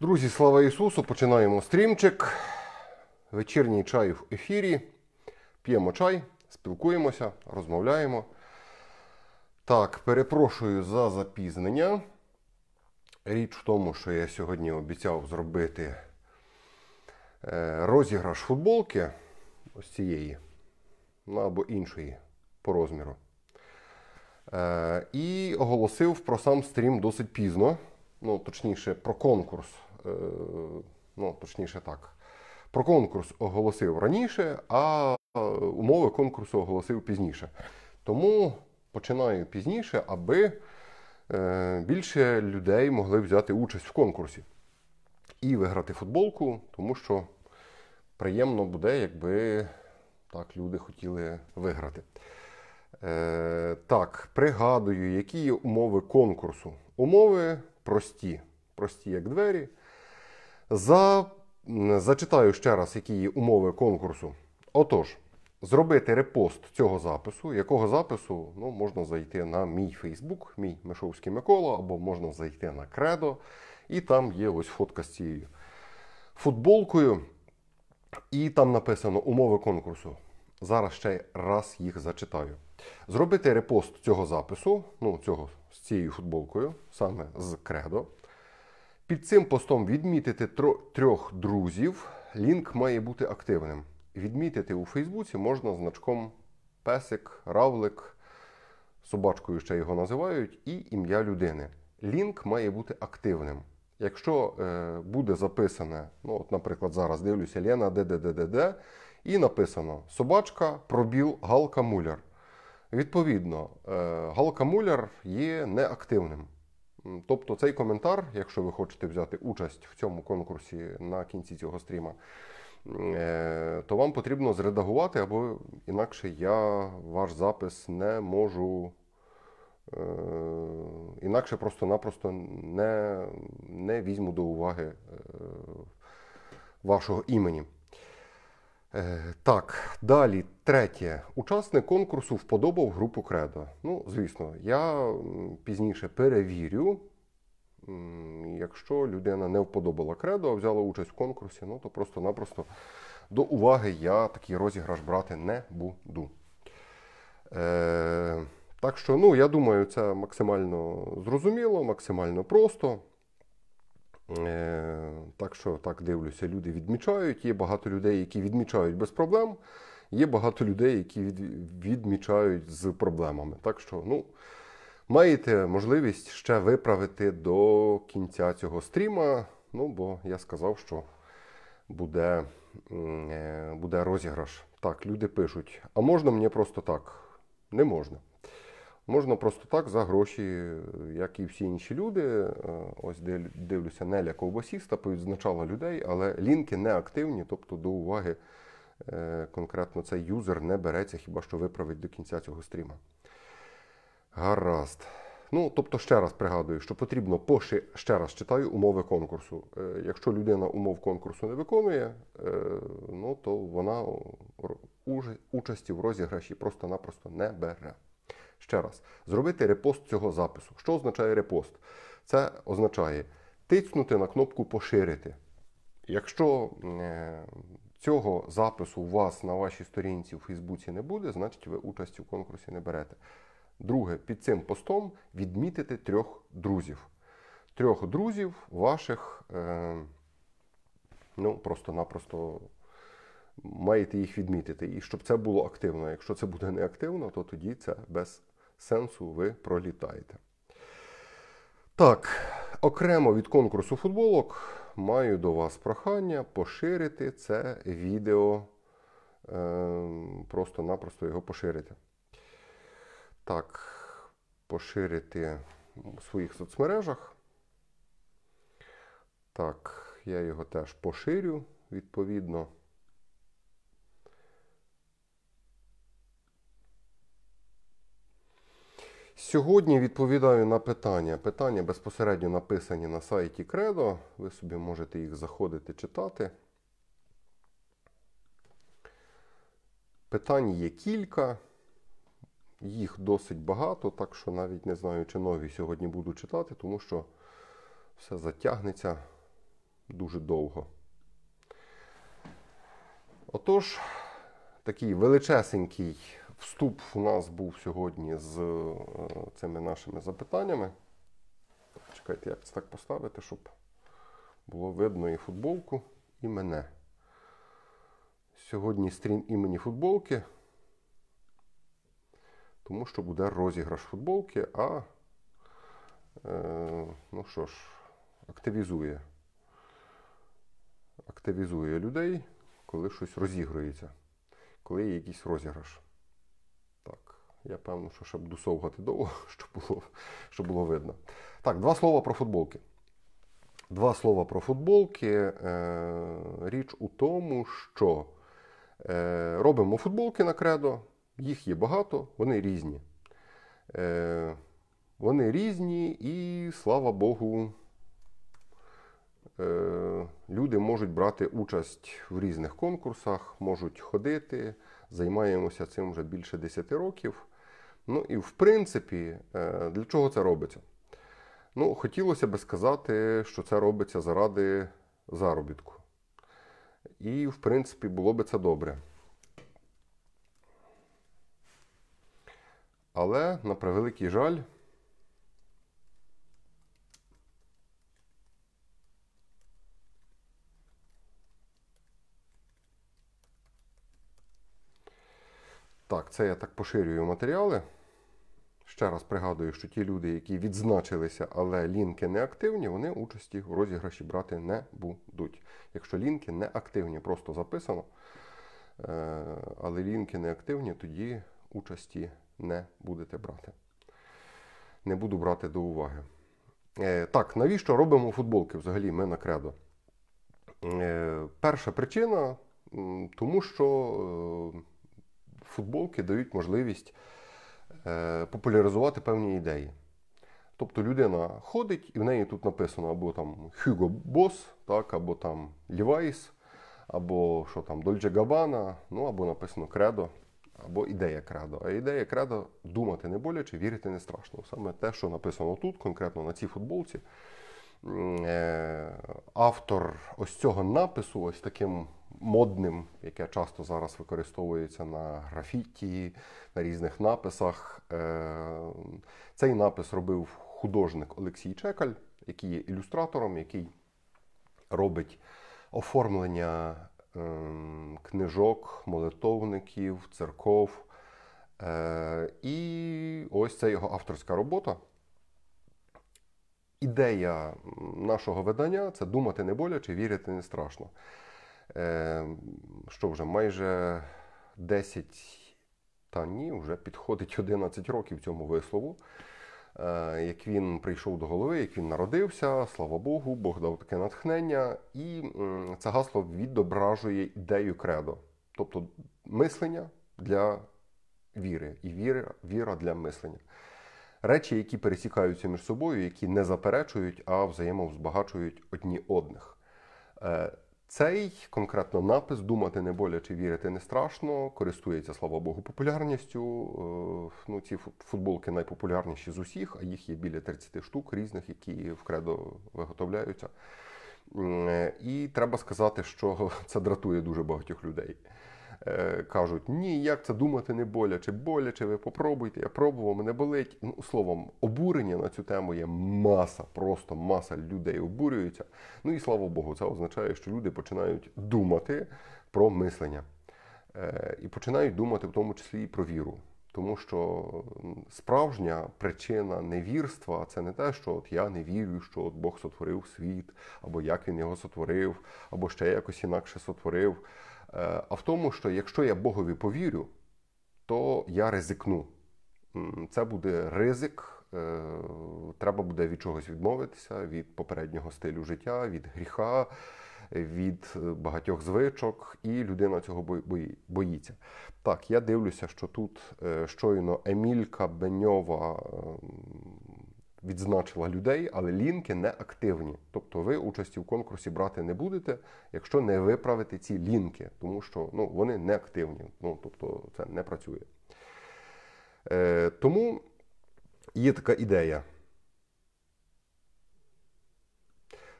Друзі, слава Ісусу! Починаємо стрімчик. Вечірній чай в ефірі. П'ємо чай, спілкуємося, розмовляємо. Так, перепрошую за запізнення. Річ в тому, що я сьогодні обіцяв зробити е, розіграш футболки ось цієї, ну або іншої по розміру. Е, і оголосив про сам стрім досить пізно. Ну, точніше, про конкурс Е, ну точніше так, про конкурс оголосив раніше, а умови конкурсу оголосив пізніше. Тому починаю пізніше, аби е, більше людей могли взяти участь в конкурсі і виграти футболку, тому що приємно буде, якби так люди хотіли виграти. Е, так, пригадую, які є умови конкурсу. Умови прості, прості як двері. За... Зачитаю ще раз, які є умови конкурсу. Отож, зробити репост цього запису. Якого запису Ну, можна зайти на мій Фейсбук, мій Мишовський Микола, або можна зайти на Кредо. І там є ось фотка з цією футболкою. І там написано умови конкурсу. Зараз ще раз їх зачитаю. Зробити репост цього запису, ну, цього з цією футболкою, саме з Кредо. Під цим постом відмітити трьох друзів. Лінк має бути активним. Відмітити у Фейсбуці можна значком песик, равлик, собачкою ще його називають, і ім'я людини. Лінк має бути активним. Якщо е, буде записане, ну, от, наприклад, зараз дивлюся Лена ДДДДД, і написано Собачка, пробіл Галка Муляр. Відповідно, е, Галка Муляр є неактивним. Тобто цей коментар, якщо ви хочете взяти участь в цьому конкурсі на кінці цього стріма, е, то вам потрібно зредагувати, або інакше я ваш запис не можу. Е, інакше просто-напросто не не візьму до уваги е, вашого імені. Е, так, далі, третє. Учасник конкурсу вподобав групу Кредо. Ну, звісно, я пізніше перевірю. Якщо людина не вподобала кредо, а взяла участь в конкурсі, ну то просто-напросто до уваги я такий розіграш брати не буду. Е, Так що, ну, я думаю, це максимально зрозуміло, максимально просто. Е, так що так дивлюся, люди відмічають. Є багато людей, які відмічають без проблем. Є багато людей, які відмічають з проблемами. Так що, ну, маєте можливість ще виправити до кінця цього стріма. Ну, бо я сказав, що буде, е, буде розіграш. Так, люди пишуть: а можна мені просто так? Не можна. Можна просто так за гроші, як і всі інші люди. Е, ось де дивлюся, Неля Ковбасіста повідзначала людей, але лінки не активні, тобто до уваги е, конкретно цей юзер не береться, хіба що виправить до кінця цього стріма. Гаразд. Ну, тобто, ще раз пригадую, що потрібно поши, ще раз читаю умови конкурсу. Е, якщо людина умов конкурсу не виконує, ну то вона участі в розіграші просто-напросто не бере. Ще раз, зробити репост цього запису. Що означає репост? Це означає тиснути на кнопку Поширити. Якщо е, цього запису у вас на вашій сторінці у Фейсбуці не буде, значить ви участь у конкурсі не берете. Друге, під цим постом відмітити трьох друзів. Трьох друзів ваших, е, ну, просто-напросто маєте їх відмітити. І щоб це було активно. Якщо це буде неактивно, то тоді це без сенсу ви пролітаєте. Так, окремо від конкурсу футболок маю до вас прохання поширити це відео. Ем, просто-напросто його поширити. Так, поширити в своїх соцмережах. Так, я його теж поширю відповідно. Сьогодні відповідаю на питання. Питання безпосередньо написані на сайті Credo. Ви собі можете їх заходити читати. Питань є кілька, їх досить багато, так що навіть не знаю, чи нові сьогодні буду читати, тому що все затягнеться дуже довго. Отож, такий величесенький Вступ у нас був сьогодні з е, цими нашими запитаннями. Чекайте, як це так поставити, щоб було видно і футболку, і мене. Сьогодні стрім імені футболки, тому що буде розіграш футболки, а е, ну що ж, активізує. Активізує людей, коли щось розігрується, коли є якийсь розіграш. Я певно, що щоб досовгати довго, щоб було щоб було видно. Так, два слова про футболки. Два слова про футболки. Е, річ у тому, що е, робимо футболки на кредо, їх є багато, вони різні. Е, вони різні і, слава Богу, люди можуть брати участь в різних конкурсах, можуть ходити. Займаємося цим вже більше 10 років. Ну і в принципі, е, для чого це робиться? Ну, хотілося би сказати, що це робиться заради заробітку. І, в принципі, було би це добре. Але на превеликий жаль. Так, це я так поширюю матеріали. Ще раз пригадую, що ті люди, які відзначилися, але лінки не активні, вони участі в розіграші брати не будуть. Якщо лінки не активні, просто записано, е, але лінки не активні, тоді участі не будете брати. Не буду брати до уваги. Е, так, навіщо робимо футболки взагалі ми на кредо? Е, перша причина, тому що футболки дають можливість. Е, популяризувати певні ідеї. Тобто людина ходить, і в неї тут написано або там Hugo Boss, так, або там Лівайс, або що там Dolce Gabbana, ну або написано Кредо, або ідея кредо. А ідея кредо думати не боляче, вірити не страшно. Саме те, що написано тут, конкретно на цій футболці. Е, автор ось цього напису, ось таким модним, яке часто зараз використовується на графіті, на різних написах. Е, цей напис робив художник Олексій Чекаль, який є ілюстратором, який робить оформлення е, книжок, молитовників, церков. Е, і ось це його авторська робота. Ідея нашого видання це думати не боляче, вірити не страшно. Е, що вже майже 10 та ні, вже підходить 11 років цьому вислову. Е, як він прийшов до голови, як він народився, слава Богу, Бог дав таке натхнення, і це гасло відображує ідею кредо, тобто мислення для віри і віра, віра для мислення. Речі, які пересікаються між собою, які не заперечують, а взаємовзбагачують одні одних. Е, цей конкретно напис Думати не боляче вірити не страшно, користується, слава Богу, популярністю. Е, ну, Ці футболки найпопулярніші з усіх, а їх є біля 30 штук різних, які в кредо виготовляються. Е, і треба сказати, що це дратує дуже багатьох людей. Е, кажуть, ні, як це думати не боляче, боляче, ви попробуйте, я пробував, мене болить. Ну, словом, обурення на цю тему є маса, просто маса людей обурюється. Ну і слава Богу, це означає, що люди починають думати про мислення. Е, і починають думати в тому числі і про віру. Тому що справжня причина невірства це не те, що от я не вірю, що от Бог сотворив світ, або як він його сотворив, або ще якось інакше сотворив. Е, а в тому, що якщо я Богові повірю, то я ризикну. Це буде ризик, е, треба буде від чогось відмовитися, від попереднього стилю життя, від гріха, від е, багатьох звичок, і людина цього боїться. Так, я дивлюся, що тут щойно Емілька Беньова ем, відзначила людей, але лінки не активні. Тобто ви участі в конкурсі брати не будете, якщо не виправите ці лінки, тому що ну, вони не активні. Ну, тобто це не працює. Е, Тому є така ідея.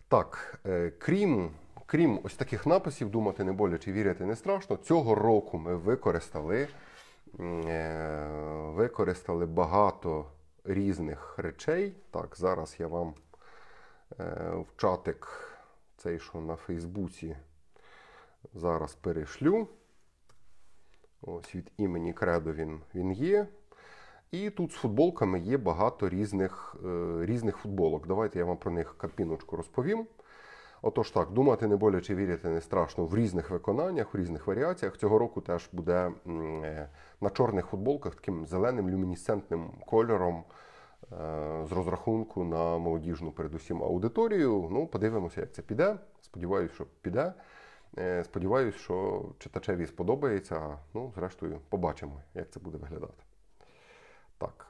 Так, е, крім. Крім ось таких написів, думати не боляче, вірити не страшно. Цього року ми використали е, використали багато різних речей. Так, зараз я вам е, в чатик, цей, що на Фейсбуці, зараз перешлю. Ось від імені Кредо він він є. І тут з футболками є багато різних, е, різних футболок. Давайте я вам про них капіночку розповім. Отож так, думати не боляче вірити не страшно в різних виконаннях, в різних варіаціях. Цього року теж буде е, на чорних футболках таким зеленим люмінесцентним кольором е, з розрахунку на молодіжну, передусім, аудиторію. Ну, подивимося, як це піде. Сподіваюсь, що піде. Е, сподіваюсь, що читачеві сподобається. Ну, зрештою, побачимо, як це буде виглядати. Так.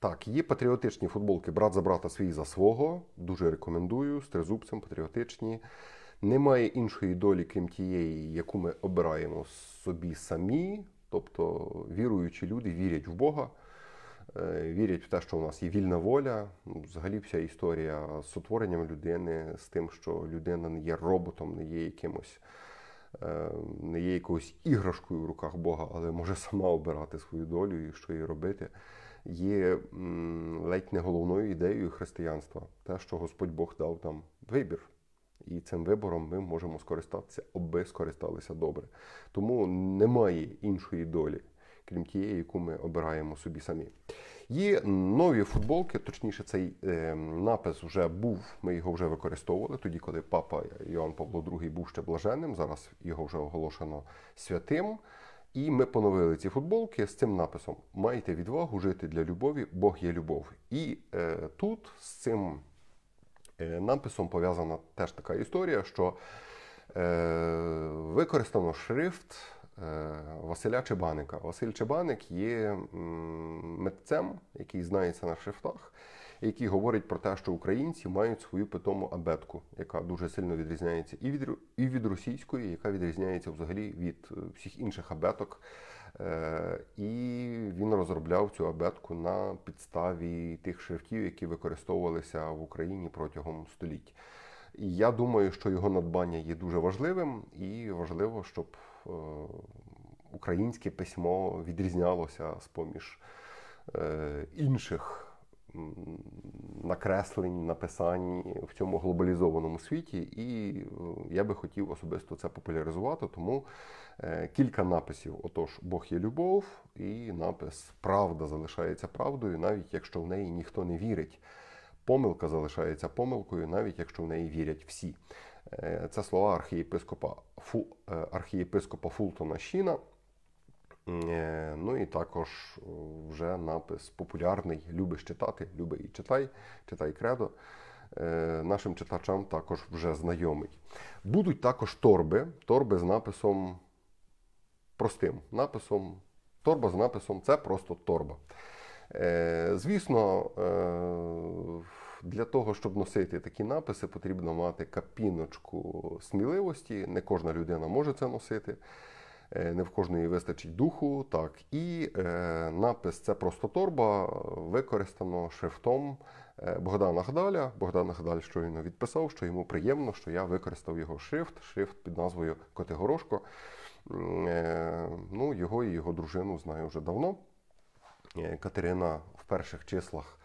Так, є патріотичні футболки брат за брата свій за свого. Дуже рекомендую. З тризубцем патріотичні. Немає іншої долі, крім тієї, яку ми обираємо собі самі. Тобто віруючі люди вірять в Бога, е, вірять в те, що у нас є вільна воля. Взагалі, вся історія з сотворенням людини, з тим, що людина не є роботом, не є якимось. Е, не є якоюсь іграшкою в руках Бога, але може сама обирати свою долю і що їй робити є ледь не головною ідеєю християнства, те, що Господь Бог дав нам вибір. І цим вибором ми можемо скористатися, аби скористалися добре. Тому немає іншої долі, крім тієї, яку ми обираємо собі самі. Є нові футболки, точніше, цей е, напис вже був. Ми його вже використовували тоді, коли папа Йоанн Павло II був ще блаженним. Зараз його вже оголошено святим. І ми поновили ці футболки з цим написом: Майте відвагу жити для любові, Бог є любов. І е, тут з цим е, написом пов'язана теж така історія, що е, використано шрифт е, Василя Чебаника. Василь Чебаник є митцем, який знається на шрифтах який говорить про те, що українці мають свою питому абетку, яка дуже сильно відрізняється і від і від російської, яка відрізняється взагалі від е, всіх інших абеток. Е, і він розробляв цю абетку на підставі тих шрифтів, які використовувалися в Україні протягом століть. І я думаю, що його надбання є дуже важливим, і важливо, щоб е, українське письмо відрізнялося з поміж інших накресленні, написанні в цьому глобалізованому світі, і е, я би хотів особисто це популяризувати. Тому е, кілька написів: отож, Бог є любов, і напис Правда залишається правдою, навіть якщо в неї ніхто не вірить. Помилка залишається помилкою, навіть якщо в неї вірять всі. Е, це слова архієпископа архієпископа Фултона Шіна. Е, ну і також е, вже напис популярний. Любиш читати, люби і читай, читай кредо. Е, нашим читачам також вже знайомий. Будуть також торби, торби з написом простим написом. Торба з написом це просто торба. Звісно, для того, щоб носити такі написи, потрібно мати капіночку сміливості. Не кожна людина може це носити. Е, не в кожної вистачить духу. Так, І е, напис це просто торба е, використано шрифтом Богдана Гдаля. Богдан Гдаль щойно відписав, що йому приємно, що я використав його шрифт, шрифт під назвою Котигорошко. Ну, Його і його дружину знаю вже давно. Катерина в перших числах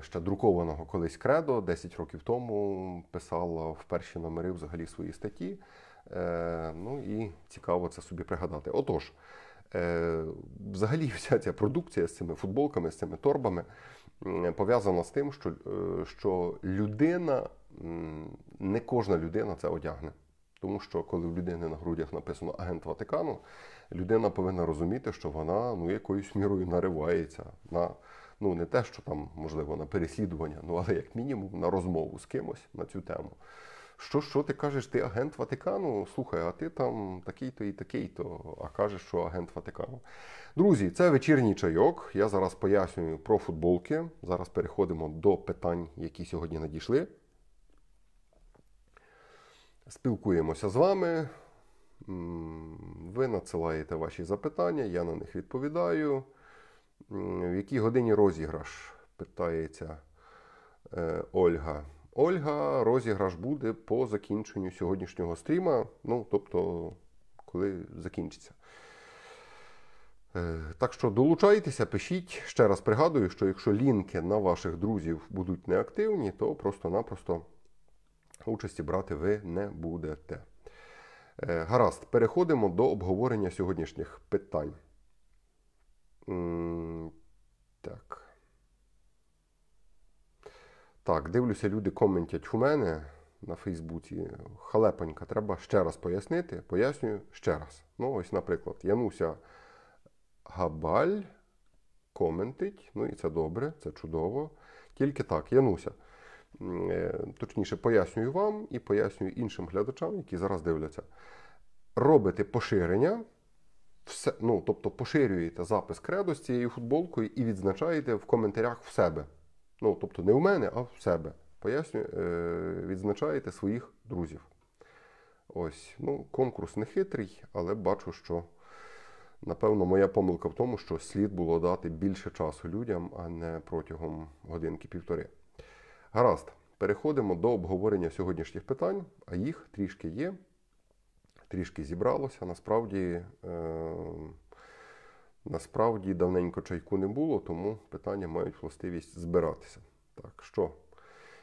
ще друкованого колись кредо 10 років тому писала в перші номери взагалі свої статті. Е, ну і цікаво це собі пригадати. Отож, е, взагалі, вся ця продукція з цими футболками, з цими торбами пов'язана з тим, що, е, що людина, не кожна людина це одягне. Тому що коли в людини на грудях написано агент Ватикану, людина повинна розуміти, що вона ну, якоюсь мірою наривається на ну не те, що там можливо на переслідування, ну але як мінімум на розмову з кимось на цю тему що що ти кажеш, ти агент Ватикану? Слухай, а ти там такий-то і такий-то, а кажеш, що агент Ватикану. Друзі, це вечірній чайок. Я зараз пояснюю про футболки. Зараз переходимо до питань, які сьогодні надійшли. Спілкуємося з вами. Ви надсилаєте ваші запитання, я на них відповідаю. В якій годині розіграш? Питається е, Ольга. Ольга, розіграш буде по закінченню сьогоднішнього стріма. Ну, тобто, коли закінчиться. Е, так що долучайтеся, пишіть. Ще раз пригадую, що якщо лінки на ваших друзів будуть неактивні, то просто-напросто участі брати ви не будете. Е, гаразд, переходимо до обговорення сьогоднішніх питань. Так. Так, дивлюся, люди коментять у мене на Фейсбуці. Халепонька, треба ще раз пояснити. Пояснюю ще раз. Ну, ось, наприклад, Януся Габаль коментить. Ну і це добре, це чудово. Тільки так, Януся. Е, точніше, пояснюю вам і пояснюю іншим глядачам, які зараз дивляться. Робите поширення, все, ну, тобто поширюєте запис кредо з цією футболкою і відзначаєте в коментарях в себе. Ну, тобто не в мене, а в себе. Поясню, е, відзначаєте своїх друзів. Ось, ну, конкурс не хитрий, але бачу, що, напевно, моя помилка в тому, що слід було дати більше часу людям, а не протягом годинки-півтори. Гаразд, переходимо до обговорення сьогоднішніх питань, а їх трішки є, трішки зібралося. Насправді. Е- Насправді давненько чайку не було, тому питання мають властивість збиратися. Так що,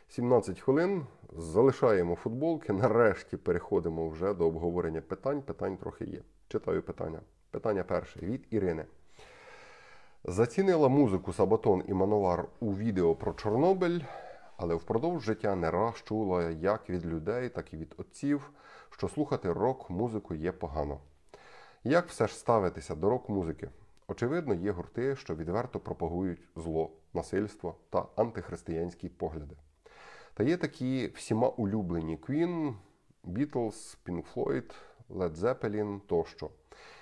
17 хвилин. Залишаємо футболки. Нарешті переходимо вже до обговорення питань. Питань трохи є. Читаю питання. Питання перше від Ірини. Зацінила музику Сабатон і Мановар у відео про Чорнобиль, але впродовж життя не раз чула як від людей, так і від отців, що слухати рок-музику є погано. Як все ж ставитися до рок-музики? Очевидно, є гурти, що відверто пропагують зло, насильство та антихристиянські погляди. Та є такі всіма улюблені Queen, Beatles, Pink Floyd, Led Zeppelin тощо.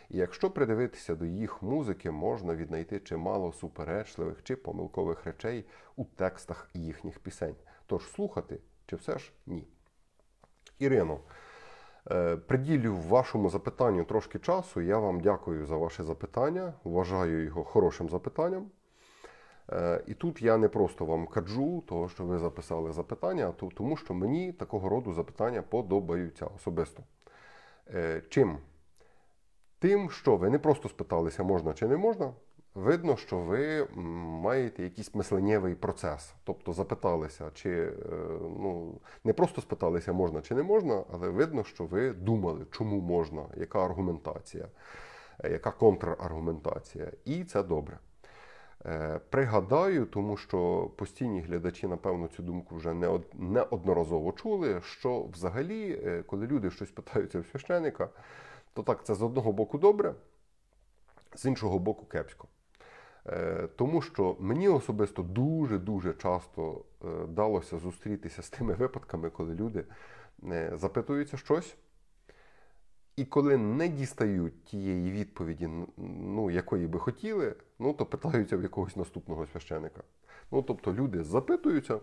І якщо придивитися до їх музики, можна віднайти чимало суперечливих чи помилкових речей у текстах їхніх пісень. Тож слухати чи все ж ні. Ірино. Е, приділю вашому запитанню трошки часу. Я вам дякую за ваше запитання, вважаю його хорошим запитанням. Е, і тут я не просто вам каджу, того, що ви записали запитання, а тому що мені такого роду запитання подобаються особисто. Е, чим? Тим, що ви не просто спиталися, можна чи не можна, Видно, що ви маєте якийсь мисленнєвий процес, тобто запиталися, чи е, ну не просто спиталися, можна чи не можна, але видно, що ви думали, чому можна, яка аргументація, е, яка контраргументація, і це добре. Е, пригадаю, тому що постійні глядачі, напевно, цю думку вже неодноразово чули, що взагалі, коли люди щось питаються у священика, то так це з одного боку добре. З іншого боку, кепсько. Е, тому що мені особисто дуже-дуже часто е, вдалося зустрітися з тими випадками, коли люди е, запитуються щось, і коли не дістають тієї відповіді, ну, якої би хотіли, ну, то питаються в якогось наступного священика. Ну, тобто люди запитуються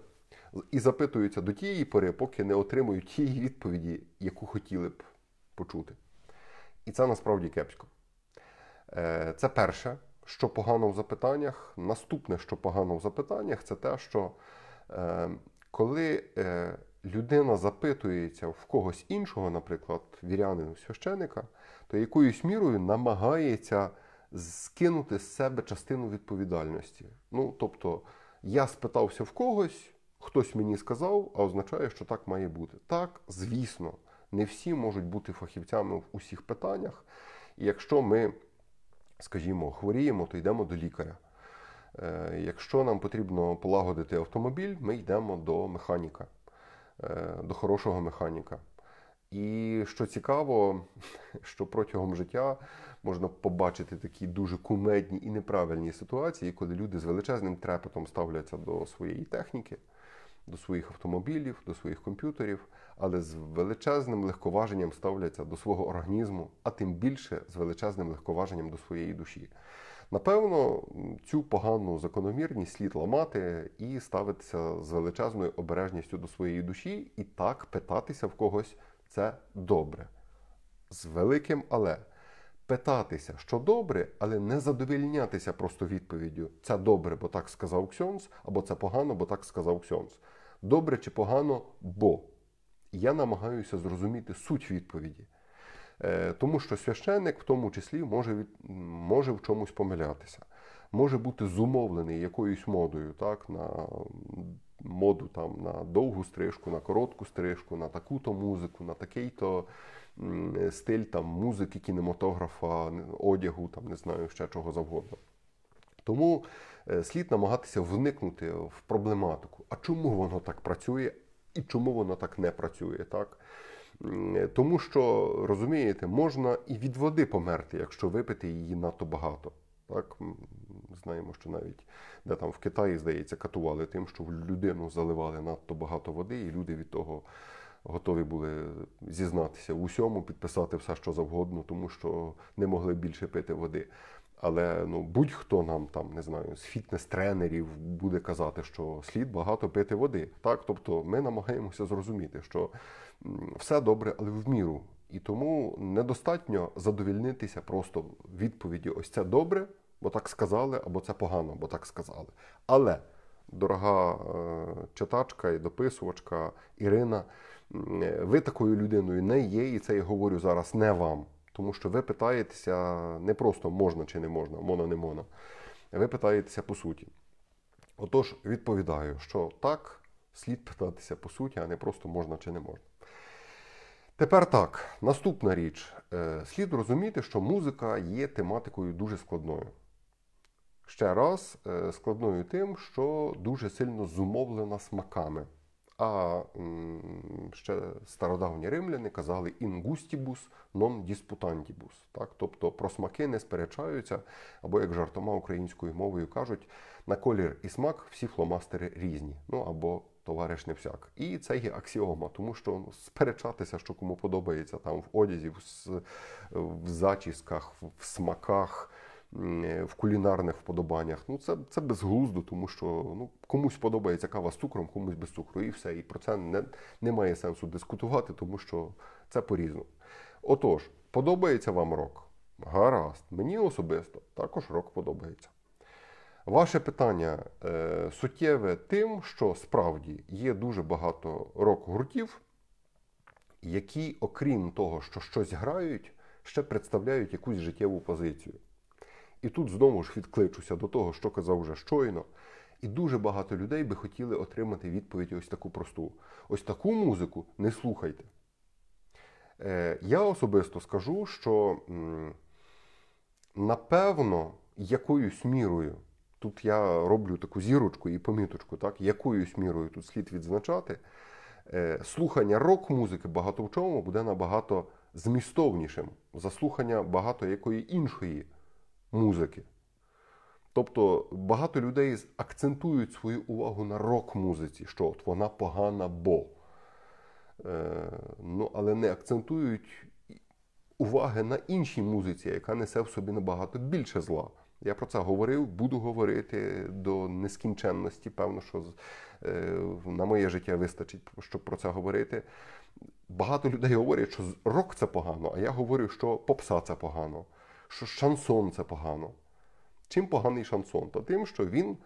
і запитуються до тієї пори, поки не отримують тієї відповіді, яку хотіли б почути. І це насправді кепсько. Це перше що погано в запитаннях. Наступне, що погано в запитаннях, це те, що е, коли е, людина запитується в когось іншого, наприклад, вірянину священика, то якоюсь мірою намагається скинути з себе частину відповідальності. Ну, тобто, я спитався в когось, хтось мені сказав, а означає, що так має бути. Так, звісно, не всі можуть бути фахівцями в усіх питаннях. І якщо ми скажімо, хворіємо, то йдемо до лікаря. Е, якщо нам потрібно полагодити автомобіль, ми йдемо до механіка, е, до хорошого механіка. І що цікаво, що протягом життя можна побачити такі дуже кумедні і неправильні ситуації, коли люди з величезним трепетом ставляться до своєї техніки, до своїх автомобілів, до своїх комп'ютерів але з величезним легковаженням ставляться до свого організму, а тим більше з величезним легковаженням до своєї душі. Напевно, цю погану закономірність слід ламати і ставитися з величезною обережністю до своєї душі, і так питатися в когось це добре. З великим але. Питатися, що добре, але не задовільнятися просто відповіддю це добре, бо так сказав Ксьонс, або це погано, бо так сказав Ксьонс. Добре чи погано, бо я намагаюся зрозуміти суть відповіді. Е, тому що священник в тому числі може може в чомусь помилятися, може бути зумовлений якоюсь модою, так, на моду там, на довгу стрижку, на коротку стрижку, на таку-то музику, на такий-то стиль там, музики, кінематографа, одягу, там, не знаю, ще чого завгодно. Тому е, слід намагатися вникнути в проблематику. А чому воно так працює? і чому воно так не працює, так? Тому що, розумієте, можна і від води померти, якщо випити її надто багато. Так, Знаємо, що навіть де там в Китаї, здається, катували тим, що в людину заливали надто багато води, і люди від того готові були зізнатися в усьому, підписати все, що завгодно, тому що не могли більше пити води. Але ну будь-хто нам там не знаю з фітнес-тренерів буде казати, що слід багато пити води. Так, тобто ми намагаємося зрозуміти, що все добре, але в міру. І тому недостатньо задовільнитися просто відповіді: ось це добре, бо так сказали, або це погано, бо так сказали. Але дорога е, читачка і дописувачка Ірина, ви такою людиною не є, і це я говорю зараз не вам. Тому що ви питаєтеся не просто можна чи не можна, мона не мона. Ви питаєтеся по суті. Отож, відповідаю, що так, слід питатися по суті, а не просто можна чи не можна. Тепер так, наступна річ. Е, слід розуміти, що музика є тематикою дуже складною. Ще раз, е, складною тим, що дуже сильно зумовлена смаками. А ще стародавні римляни казали інгустібус нон диспутантібус, так тобто про смаки не сперечаються, або як жартома українською мовою кажуть, на колір і смак всі фломастери різні, ну або товариш не всяк. І це є аксіома, тому що ну, сперечатися, що кому подобається там в одязі, в зачісках, в смаках. Е, в кулінарних вподобаннях. Ну це це безглуздо, тому що ну комусь подобається кава з цукром, комусь без цукру, і все. І про це не, має сенсу дискутувати, тому що це по-різному. Отож, подобається вам рок? Гаразд, мені особисто також рок подобається. Ваше питання е, суттєве тим, що справді є дуже багато рок-гуртів, які, окрім того, що щось грають, ще представляють якусь життєву позицію. І тут знову ж відкличуся до того, що казав вже щойно. І дуже багато людей би хотіли отримати відповідь ось таку просту. Ось таку музику не слухайте. Е, я особисто скажу, що напевно, якоюсь мірою, тут я роблю таку зірочку і поміточку, так, якоюсь мірою тут слід відзначати, е, слухання рок-музики багато в чому буде набагато змістовнішим за слухання багато якої іншої музики. Тобто багато людей акцентують свою увагу на рок-музиці, що от вона погана, бо. Е, ну, Але не акцентують уваги на іншій музиці, яка несе в собі набагато більше зла. Я про це говорив, буду говорити до нескінченності. Певно, що е, на моє життя вистачить, щоб про це говорити. Багато людей говорять, що рок це погано, а я говорю, що попса це погано що шансон це погано. Чим поганий шансон? Та тим, що він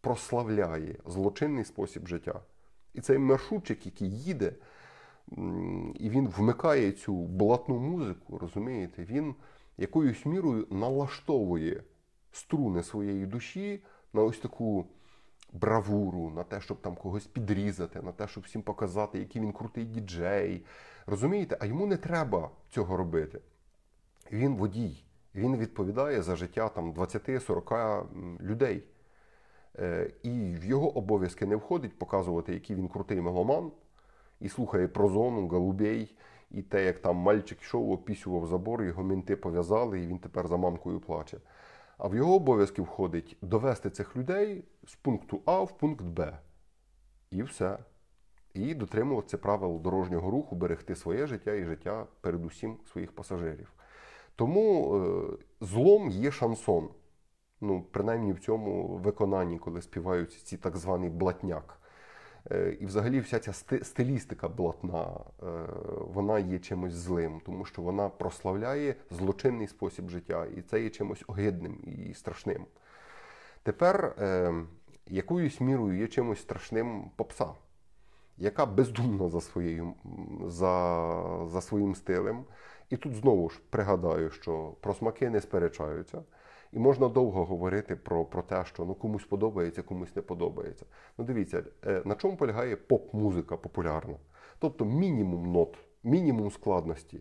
прославляє злочинний спосіб життя. І цей маршрутчик, який їде, і він вмикає цю блатну музику, розумієте, він якоюсь мірою налаштовує струни своєї душі на ось таку бравуру, на те, щоб там когось підрізати, на те, щоб всім показати, який він крутий діджей. Розумієте, а йому не треба цього робити. Він водій він відповідає за життя там 20-40 людей. Е, і в його обов'язки не входить показувати, який він крутий меломан, і слухає про зону, голубей, і те, як там мальчик йшов, опісював забор, його мінти пов'язали, і він тепер за мамкою плаче. А в його обов'язки входить довести цих людей з пункту А в пункт Б. І все. І дотримуватися правил дорожнього руху, берегти своє життя і життя передусім своїх пасажирів. Тому е, злом є шансон. Ну, принаймні в цьому виконанні, коли співають ці так званий блатняк. Е, і взагалі вся ця стилістика блатна, е, вона є чимось злим, тому що вона прославляє злочинний спосіб життя, і це є чимось огидним і страшним. Тепер якоюсь мірою є чимось страшним попса, яка бездумна за, своєю, за, за своїм стилем. І тут знову ж пригадаю, що про смаки не сперечаються. І можна довго говорити про про те, що ну комусь подобається, комусь не подобається. Ну дивіться, е, на чому полягає поп-музика популярна, тобто мінімум нот, мінімум складності.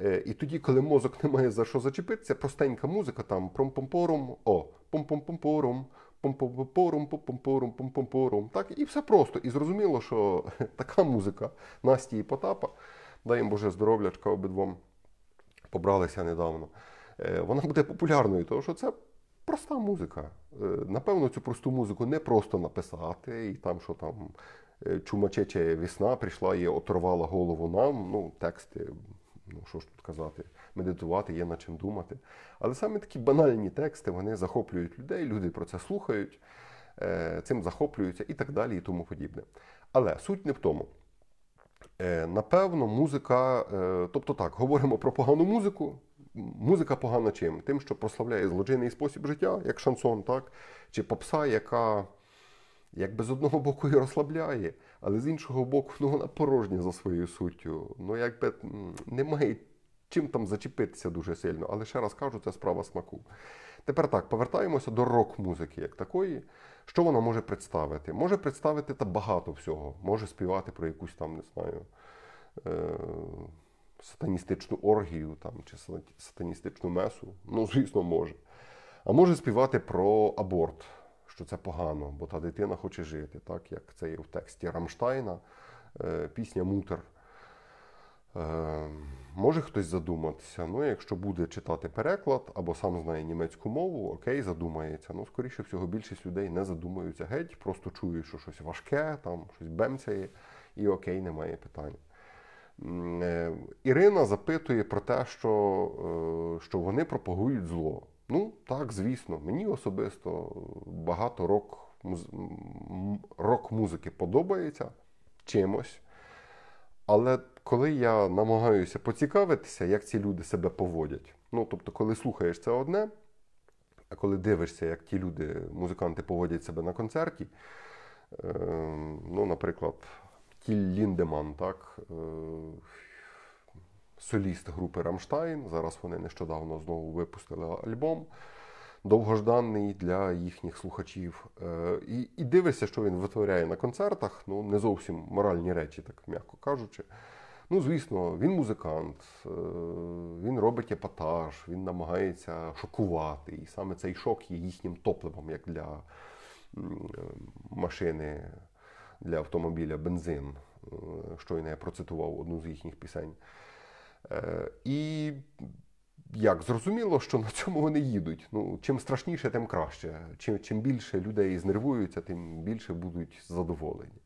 Е, і тоді, коли мозок не має за що зачепитися, простенька музика там промпомпорум, о, помпомпомпорум, пом пом пором, Так, і все просто. І зрозуміло, що така музика Насті і Потапа. Дай їм Боже здоров'ячка обидвом побралися недавно. Е, вона буде популярною, тому що це проста музика. Е, напевно, цю просту музику не просто написати і там, що там е, чумачече весна прийшла і оторвала голову нам. Ну, тексти, ну що ж тут казати, медитувати, є над чим думати. Але саме такі банальні тексти вони захоплюють людей, люди про це слухають, цим захоплюються і так далі, і тому подібне. Але суть не в тому. Е, напевно, музика, е, тобто так, говоримо про погану музику. Музика погана чим? Тим, що прославляє злочинний спосіб життя, як шансон, так? чи попса, яка якби з одного боку і розслабляє, але з іншого боку, ну вона порожня за своєю суттю. Ну, якби немає чим там зачепитися дуже сильно. Але ще раз кажу, це справа смаку. Тепер так, повертаємося до рок-музики як такої. Що вона може представити? Може представити та багато всього. Може співати про якусь там, не знаю, е сатаністичну оргію там, чи сатаністичну месу. Ну, звісно, може. А може співати про аборт, що це погано, бо та дитина хоче жити, так як це є в тексті Рамштайна, е пісня Мутер. Е, може хтось задуматися. Ну, якщо буде читати переклад або сам знає німецьку мову, окей, задумається. Ну, скоріше всього, більшість людей не задумаються геть, просто чують, що щось важке, там щось бемцяє, і окей, немає питань. Е, Ірина запитує про те, що, е, що вони пропагують зло. Ну, так, звісно, мені особисто багато рок-музики подобається чимось. Але коли я намагаюся поцікавитися, як ці люди себе поводять, ну тобто, коли слухаєш це одне, а коли дивишся, як ті люди, музиканти поводять себе на концерті, е, ну, наприклад, Тіль Ліндеман, так, е, соліст групи Рамштайн, зараз вони нещодавно знову випустили альбом довгожданий для їхніх слухачів. Е, і і дивишся, що він витворяє на концертах. Ну, не зовсім моральні речі, так м'яко кажучи. Ну, звісно, він музикант, е, він робить епатаж, він намагається шокувати. І саме цей шок є їхнім топливом, як для е, машини, для автомобіля, бензин. Щойно я процитував одну з їхніх пісень. І як зрозуміло, що на цьому вони їдуть. Ну, Чим страшніше, тим краще. Чим чим більше людей знервуються, тим більше будуть задоволені.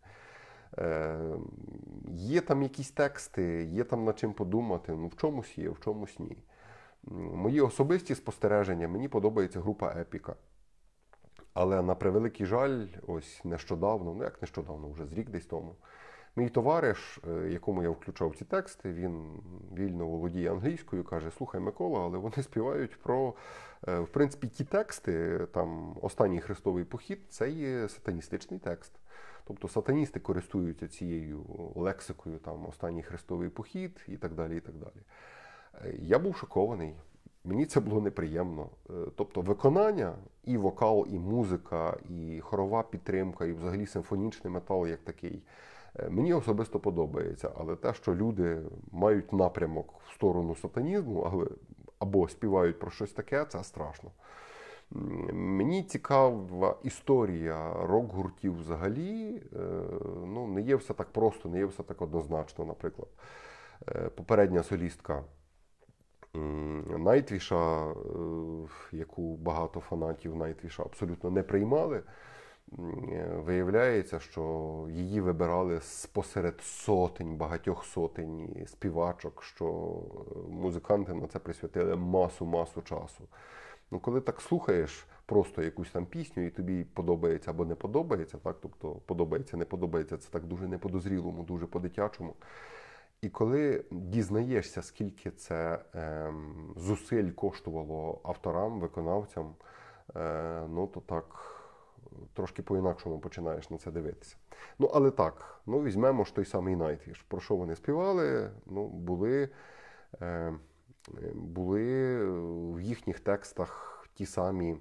Е, Є там якісь тексти, є там над чим подумати. Ну, в чомусь є, в чомусь ні. Мої особисті спостереження, мені подобається група Епіка. Але на превеликий жаль, ось нещодавно, ну як нещодавно, вже з рік десь тому. Мій товариш, е, якому я включав ці тексти, він вільно володіє англійською, каже: Слухай, Микола, але вони співають про е, в принципі ті тексти. Там останній хрестовий похід це є сатаністичний текст. Тобто сатаністи користуються цією лексикою, там останній хрестовий похід і так далі. і так далі. Е, я був шокований. Мені це було неприємно. Тобто, виконання і вокал, і музика, і хорова підтримка, і взагалі симфонічний метал як такий. Е, мені особисто подобається, але те, що люди мають напрямок в сторону сатанізму, але або співають про щось таке, це страшно. Мені цікава історія рок-гуртів взагалі. Е, ну, не є все так просто, не є все так однозначно. Наприклад, е, попередня солістка Найтвіша, яку багато фанатів Найтвіша абсолютно не приймали. Е, виявляється, що її вибирали спосеред сотень, багатьох сотень співачок, що е, музиканти на це присвятили масу-масу часу. Ну, Коли так слухаєш просто якусь там пісню, і тобі подобається або не подобається, так, тобто подобається, не подобається, це так дуже неподозрілому, дуже по-дитячому. І коли дізнаєшся, скільки це е, зусиль коштувало авторам, виконавцям, е, ну то так трошки по-інакшому починаєш на це дивитися. Ну, але так, ну візьмемо ж той самий Найтвіш, Про що вони співали? Ну, були, е, були в їхніх текстах ті самі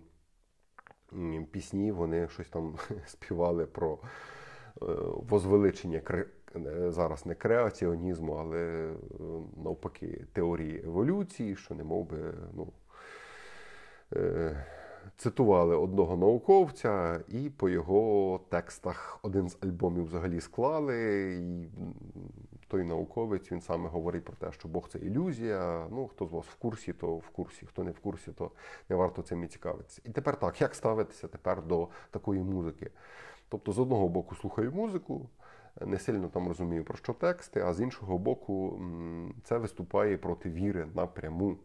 пісні, вони щось там співали про е, возвеличення е, зараз не креаціонізму, але е, навпаки теорії еволюції, що не мов би, ну. Е, цитували одного науковця, і по його текстах один з альбомів взагалі склали. І той науковець він саме говорить про те, що Бог це ілюзія. Ну, хто з вас в курсі, то в курсі, хто не в курсі, то не варто цим і цікавитися. І тепер так, як ставитися тепер до такої музики? Тобто, з одного боку, слухаю музику. Не сильно там розумію про що тексти, а з іншого боку, це виступає проти віри напряму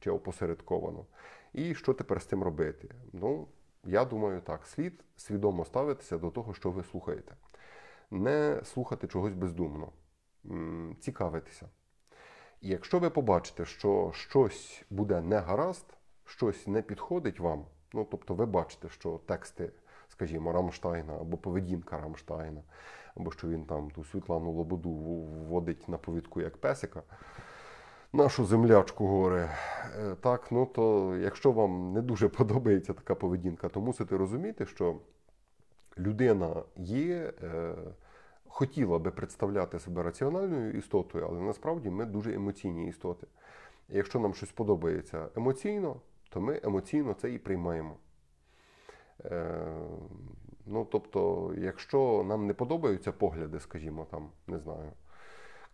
чи опосередковано. І що тепер з цим робити? Ну, я думаю, так, слід свідомо ставитися до того, що ви слухаєте. Не слухати чогось бездумно, цікавитися. І якщо ви побачите, що щось буде не гаразд, щось не підходить вам, ну тобто ви бачите, що тексти, скажімо, Рамштайна або поведінка Рамштайна, або що він там ту Світлану Лободу вводить на повідку як песика нашу землячку горе. Е, так, ну то якщо вам не дуже подобається така поведінка, то мусите розуміти, що людина є, е, хотіла би представляти себе раціональною істотою, але насправді ми дуже емоційні істоти. І якщо нам щось подобається емоційно, то ми емоційно це і приймаємо. Е, ну, Тобто, якщо нам не подобаються погляди, скажімо, там, не знаю,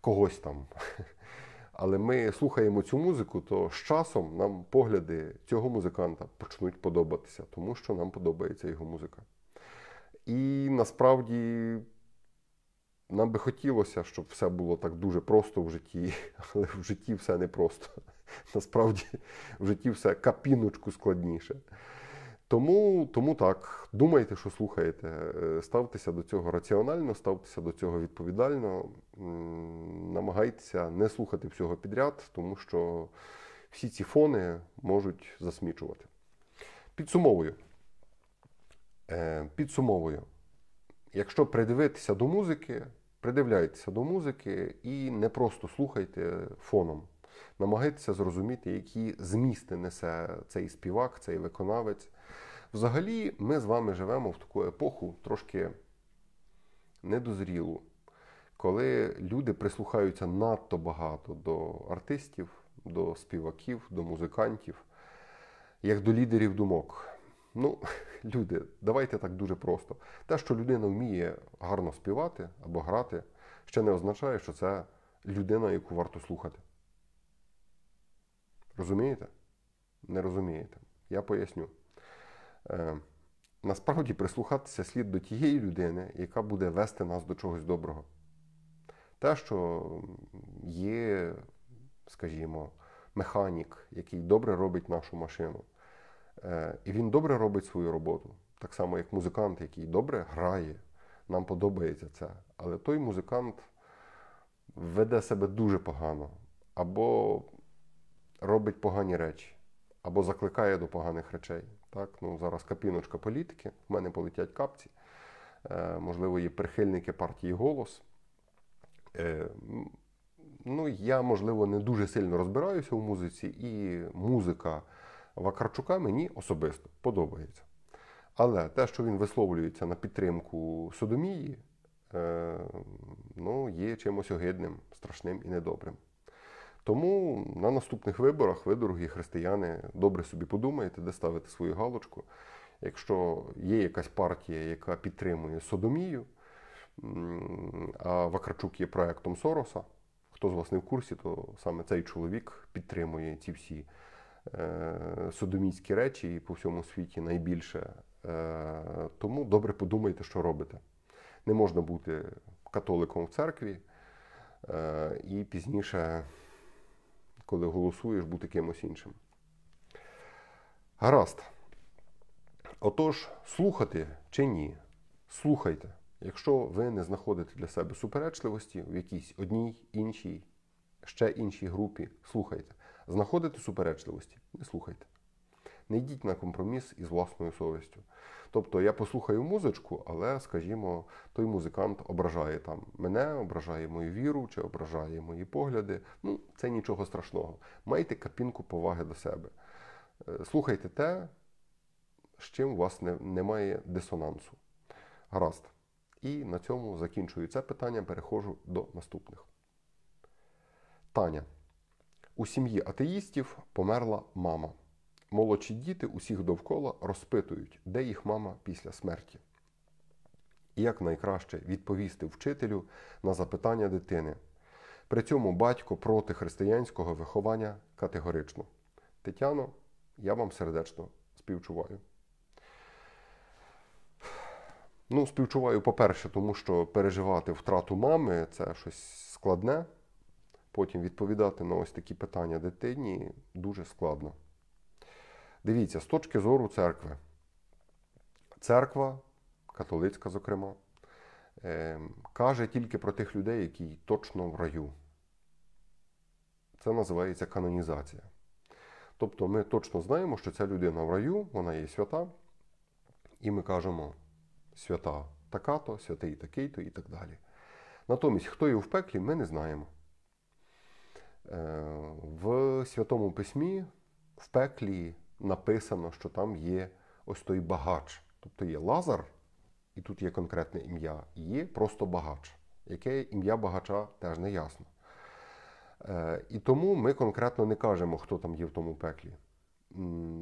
когось там. але ми слухаємо цю музику, то з часом нам погляди цього музиканта почнуть подобатися, тому що нам подобається його музика. І насправді нам би хотілося, щоб все було так дуже просто в житті, але в житті все непросто. Насправді в житті все капіночку складніше. Тому тому так, думайте, що слухаєте, е, ставтеся до цього раціонально, ставтеся до цього відповідально, намагайтеся не слухати всього підряд, тому що всі ці фони можуть засмічувати. Підсумовую. Е, підсумовую, якщо придивитися до музики, придивляйтеся до музики і не просто слухайте фоном. Намагайтеся зрозуміти, які змісти несе цей співак, цей виконавець. Взагалі, ми з вами живемо в таку епоху трошки недозрілу, коли люди прислухаються надто багато до артистів, до співаків, до музикантів, як до лідерів думок. Ну, люди, давайте так дуже просто. Те, що людина вміє гарно співати або грати, ще не означає, що це людина, яку варто слухати. Розумієте? Не розумієте. Я поясню. Е, насправді прислухатися слід до тієї людини, яка буде вести нас до чогось доброго. Те, що є, скажімо, механік, який добре робить нашу машину, е, і він добре робить свою роботу. Так само, як музикант, який добре грає, нам подобається це. Але той музикант веде себе дуже погано, або робить погані речі, або закликає до поганих речей. Так, ну Зараз капіночка політики, в мене полетять капці. Е, можливо, є прихильники партії голос. Е, ну, Я, можливо, не дуже сильно розбираюся у музиці, і музика Вакарчука мені особисто подобається. Але те, що він висловлюється на підтримку Содомії, е, ну, є чимось огидним, страшним і недобрим. Тому на наступних виборах ви, дорогі християни, добре собі подумаєте, де ставити свою галочку. Якщо є якась партія, яка підтримує Содомію, а Вакарчук є проектом Сороса. Хто з вас не в курсі, то саме цей чоловік підтримує ці всі е, содомійські речі і по всьому світі найбільше. Е, тому добре подумайте, що робите. Не можна бути католиком в церкві е, і пізніше коли голосуєш бути кимось іншим. Гаразд. Отож, слухати чи ні? Слухайте, якщо ви не знаходите для себе суперечливості в якійсь одній, іншій, ще іншій групі, слухайте. Знаходите суперечливості? Не слухайте не йдіть на компроміс із власною совістю. Тобто я послухаю музичку, але, скажімо, той музикант ображає там мене, ображає мою віру чи ображає мої погляди. Ну, це нічого страшного. Майте капінку поваги до себе. Е, слухайте те, з чим у вас не, немає дисонансу. Гаразд. І на цьому закінчую це питання, перехожу до наступних. Таня. У сім'ї атеїстів померла мама. Молодші діти усіх довкола розпитують, де їх мама після смерті. І як найкраще відповісти вчителю на запитання дитини. При цьому батько проти християнського виховання категорично. Тетяно, я вам сердечно співчуваю. Ну, співчуваю, по-перше, тому що переживати втрату мами це щось складне. Потім відповідати на ось такі питання дитині дуже складно. Дивіться, з точки зору церкви. Церква, католицька, зокрема, ем, каже тільки про тих людей, які точно в раю. Це називається канонізація. Тобто ми точно знаємо, що ця людина в раю, вона є свята, і ми кажемо свята така-то, святий такий-то і так далі. Натомість, хто є в пеклі, ми не знаємо. Е, в Святому Письмі в пеклі написано, що там є ось той багач. Тобто є Лазар, і тут є конкретне ім'я, і є просто багач. Яке ім'я багача теж не ясно. Е, і тому ми конкретно не кажемо, хто там є в тому пеклі.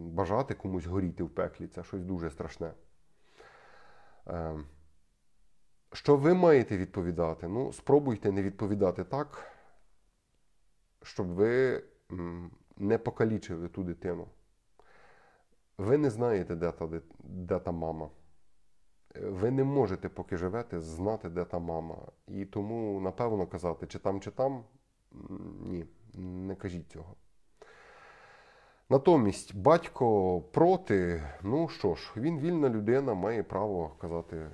Бажати комусь горіти в пеклі це щось дуже страшне. Е, що ви маєте відповідати? Ну, спробуйте не відповідати так, щоб ви не покалічили ту дитину. Ви не знаєте, де та, де та мама. Ви не можете, поки живете, знати, де та мама. І тому, напевно, казати, чи там, чи там ні, не кажіть цього. Натомість батько проти, ну що ж, він вільна людина, має право казати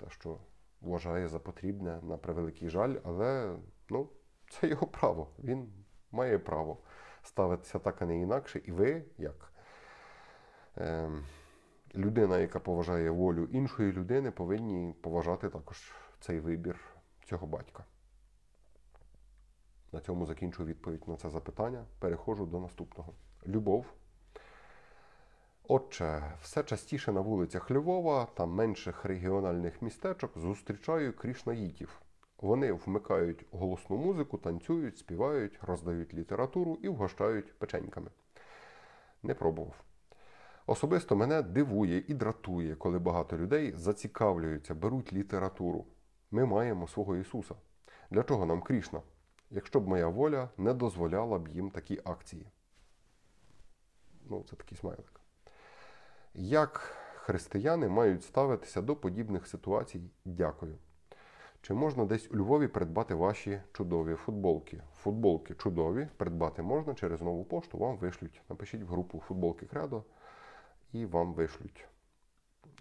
те, що вважає за потрібне, на превеликий жаль, але ну, це його право. Він має право ставитися так, а не інакше. І ви як? Ем, людина, яка поважає волю іншої людини, повинні поважати також цей вибір цього батька. На цьому закінчу відповідь на це запитання. Перехожу до наступного. Любов. Отже, все частіше на вулицях Львова та менших регіональних містечок зустрічаю крішнаїтів. Вони вмикають голосну музику, танцюють, співають, роздають літературу і вгощають печеньками. Не пробував. Особисто мене дивує і дратує, коли багато людей зацікавлюються, беруть літературу. Ми маємо свого Ісуса. Для чого нам Крішна? Якщо б моя воля не дозволяла б їм такі акції. Ну, це такий смайлик. Як християни мають ставитися до подібних ситуацій? Дякую. Чи можна десь у Львові придбати ваші чудові футболки? Футболки чудові придбати можна через нову пошту, вам вишлють. Напишіть в групу футболки Кредо і вам вишлють.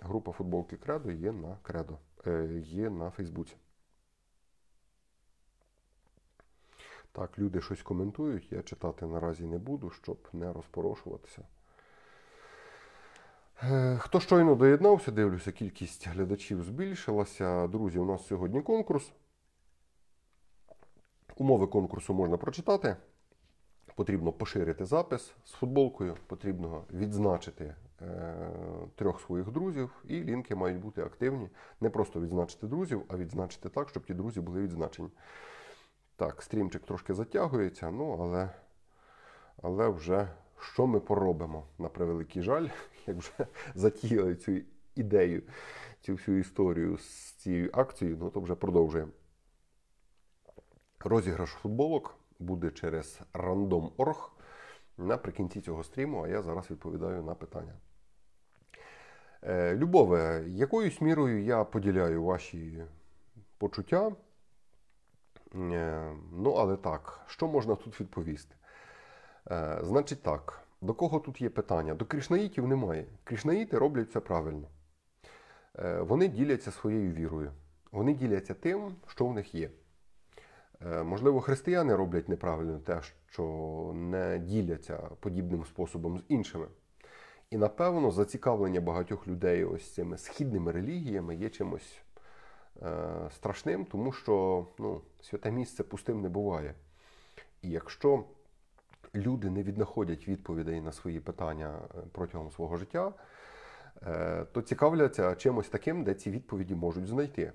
Група футболки Кредо є на Кредо, е, є на Фейсбуці. Так, люди щось коментують, я читати наразі не буду, щоб не розпорошуватися. Е, хто щойно доєднався, дивлюся, кількість глядачів збільшилася. Друзі, у нас сьогодні конкурс. Умови конкурсу можна прочитати потрібно поширити запис з футболкою, потрібно відзначити е, трьох своїх друзів, і лінки мають бути активні. Не просто відзначити друзів, а відзначити так, щоб ті друзі були відзначені. Так, стрімчик трошки затягується, ну але, але вже що ми поробимо на превеликий жаль, як вже затіяли цю ідею, цю всю історію з цією акцією, ну то вже продовжуємо. Розіграш футболок буде через random.org наприкінці цього стріму, а я зараз відповідаю на питання. Е, Любове, якоюсь мірою я поділяю ваші почуття. Е, ну, але так, що можна тут відповісти? Е, значить так, до кого тут є питання? До крішнаїтів немає. Крішнаїти роблять це правильно. Вони діляться своєю вірою. Вони діляться тим, що в них є. Е, можливо, християни роблять неправильно те, що не діляться подібним способом з іншими. І напевно зацікавлення багатьох людей ось цими східними релігіями є чимось е, страшним, тому що ну, святе місце пустим не буває. І якщо люди не віднаходять відповідей на свої питання е, протягом свого життя, то цікавляться чимось таким, де ці відповіді можуть знайти.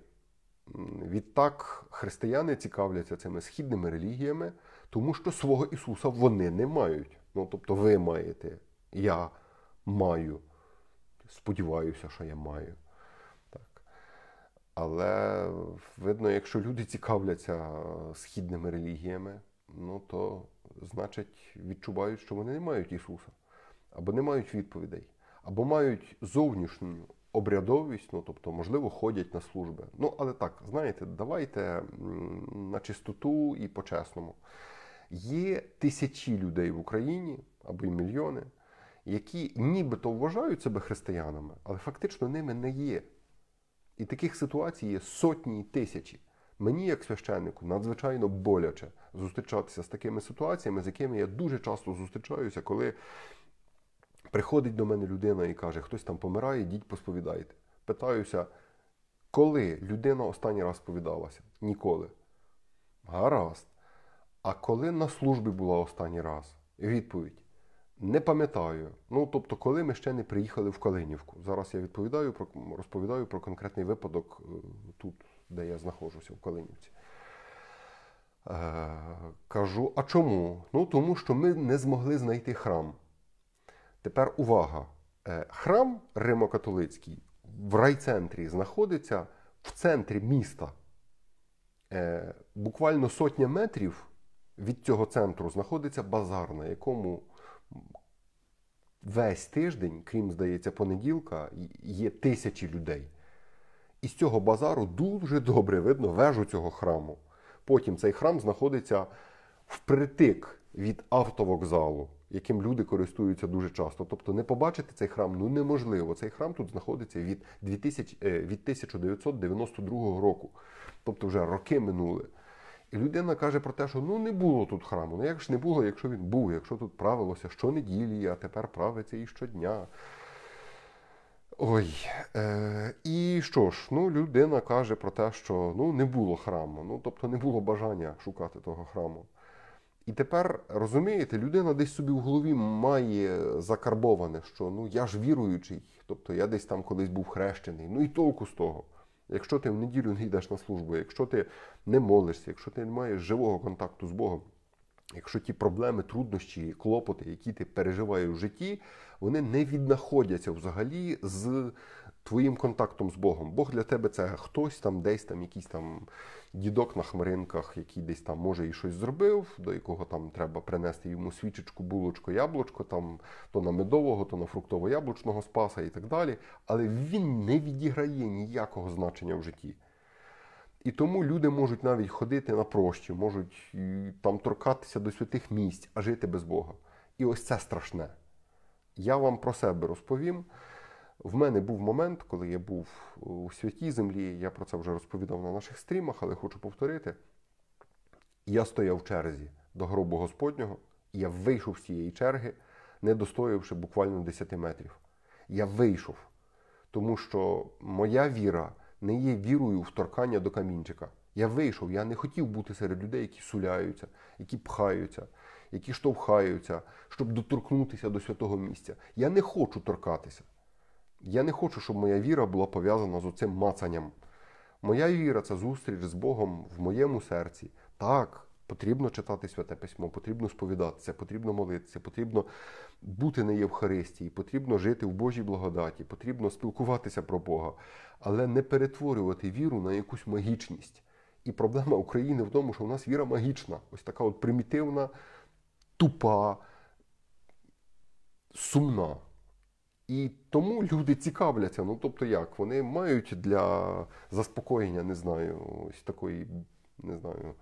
Відтак християни цікавляться цими східними релігіями, тому що свого Ісуса вони не мають. Ну, Тобто, ви маєте, я маю. Сподіваюся, що я маю. Так. Але видно, якщо люди цікавляться східними релігіями, ну то значить відчувають, що вони не мають Ісуса, або не мають відповідей, або мають зовнішню обрядовість, ну тобто, можливо, ходять на служби. Ну, але так, знаєте, давайте на чистоту і по-чесному. Є тисячі людей в Україні або й мільйони, які нібито вважають себе християнами, але фактично ними не є. І таких ситуацій є сотні і тисячі. Мені, як священнику, надзвичайно боляче зустрічатися з такими ситуаціями, з якими я дуже часто зустрічаюся, коли Приходить до мене людина і каже, хтось там помирає, йдіть посповідайте. Питаюся, коли людина останній раз сповідалася? Ніколи. Гаразд. А коли на службі була останній раз? Відповідь. Не пам'ятаю. Ну, тобто, коли ми ще не приїхали в Калинівку. Зараз я відповідаю про розповідаю про конкретний випадок е, тут, де я знаходжуся, в Калинівці. Е, Кажу, а чому? Ну, тому що ми не змогли знайти храм. Тепер увага. Е, храм Римокатолицький в райцентрі знаходиться в центрі міста. Е, буквально сотня метрів від цього центру знаходиться базар, на якому весь тиждень, крім здається, понеділка, є тисячі людей. І з цього базару дуже добре видно вежу цього храму. Потім цей храм знаходиться впритик від автовокзалу яким люди користуються дуже часто. Тобто не побачити цей храм ну неможливо. Цей храм тут знаходиться від 2000, е, від 1992 року. Тобто вже роки минули. І людина каже про те, що ну не було тут храму. Ну як ж не було, якщо він був, якщо тут правилося щонеділі, а тепер правиться і щодня. Ой, е, і що ж, ну людина каже про те, що ну не було храму, ну тобто не було бажання шукати того храму. І тепер розумієте, людина десь собі в голові має закарбоване, що ну я ж віруючий, тобто я десь там колись був хрещений. Ну і толку з того. Якщо ти в неділю не йдеш на службу, якщо ти не молишся, якщо ти не маєш живого контакту з Богом, якщо ті проблеми, труднощі, клопоти, які ти переживаєш в житті, вони не віднаходяться взагалі з твоїм контактом з Богом. Бог для тебе це хтось там, десь там, якийсь там дідок на хмаринках, який десь там може і щось зробив, до якого там треба принести йому свічечку, булочку, яблучко, там то на медового, то на фруктово-яблучного спаса і так далі. Але він не відіграє ніякого значення в житті. І тому люди можуть навіть ходити на прощі, можуть там торкатися до святих місць, а жити без Бога. І ось це страшне. Я вам про себе розповім. В мене був момент, коли я був у святій землі, я про це вже розповідав на наших стрімах, але хочу повторити. Я стояв в черзі до гробу Господнього, я вийшов з цієї черги, не достоявши буквально 10 метрів. Я вийшов, тому що моя віра не є вірою в торкання до камінчика. Я вийшов, я не хотів бути серед людей, які суляються, які пхаються, які штовхаються, щоб доторкнутися до святого місця. Я не хочу торкатися. Я не хочу, щоб моя віра була пов'язана з оцим мацанням. Моя віра це зустріч з Богом в моєму серці. Так, потрібно читати святе письмо, потрібно сповідатися, потрібно молитися, потрібно бути на Євхаристії, потрібно жити в Божій благодаті, потрібно спілкуватися про Бога, але не перетворювати віру на якусь магічність. І проблема України в тому, що у нас віра магічна, ось така от примітивна, тупа, сумна. І тому люди цікавляться. Ну тобто, як вони мають для заспокоєння, не знаю, ось такої, не знаю,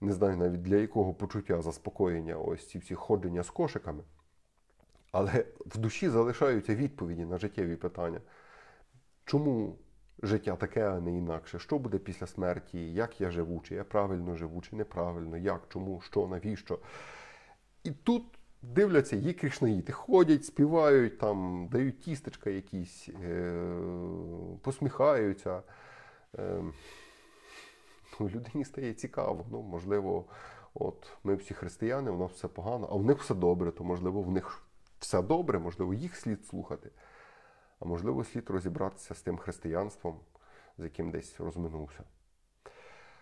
не знаю навіть для якого почуття заспокоєння, ось ці всі ходження з кошиками. Але в душі залишаються відповіді на життєві питання. Чому життя таке, а не інакше? Що буде після смерті? Як я живу? Чи я правильно живу, чи неправильно, як, чому, що, навіщо? І тут дивляться, є кришнаїти. Ходять, співають, там, дають тістечка якісь, е, посміхаються. Е, ну, Людині стає цікаво. Ну, Можливо, от ми всі християни, у нас все погано, а в них все добре, то можливо в них все добре, можливо, їх слід слухати. А можливо, слід розібратися з тим християнством, з яким десь розминувся.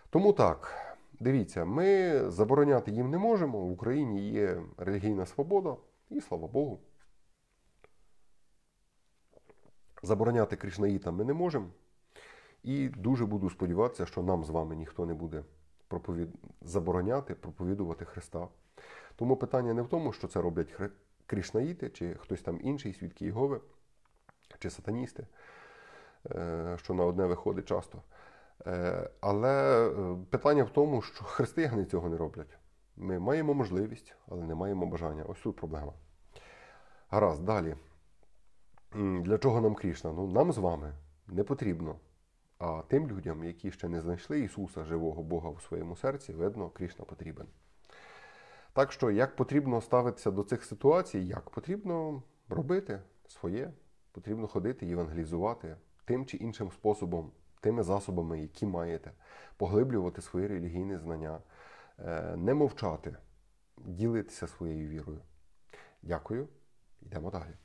Тому так. Дивіться, ми забороняти їм не можемо. В Україні є релігійна свобода, і слава Богу. Забороняти кришнаїтам ми не можемо. І дуже буду сподіватися, що нам з вами ніхто не буде проповід... забороняти, проповідувати Христа. Тому питання не в тому, що це роблять хри... кришнаїти, чи хтось там інший, свідки Єгови, чи сатаністи, е, що на одне виходить часто. Е, але е, питання в тому, що християни цього не роблять. Ми маємо можливість, але не маємо бажання. Ось тут проблема. Гаразд, далі. Для чого нам Крішна? Ну, нам з вами не потрібно. А тим людям, які ще не знайшли Ісуса, живого Бога у своєму серці, видно, Крішна потрібен. Так що, як потрібно ставитися до цих ситуацій, як потрібно робити своє, потрібно ходити, євангелізувати тим чи іншим способом тими засобами, які маєте, поглиблювати свої релігійні знання, е, не мовчати, ділитися своєю вірою. Дякую, йдемо далі.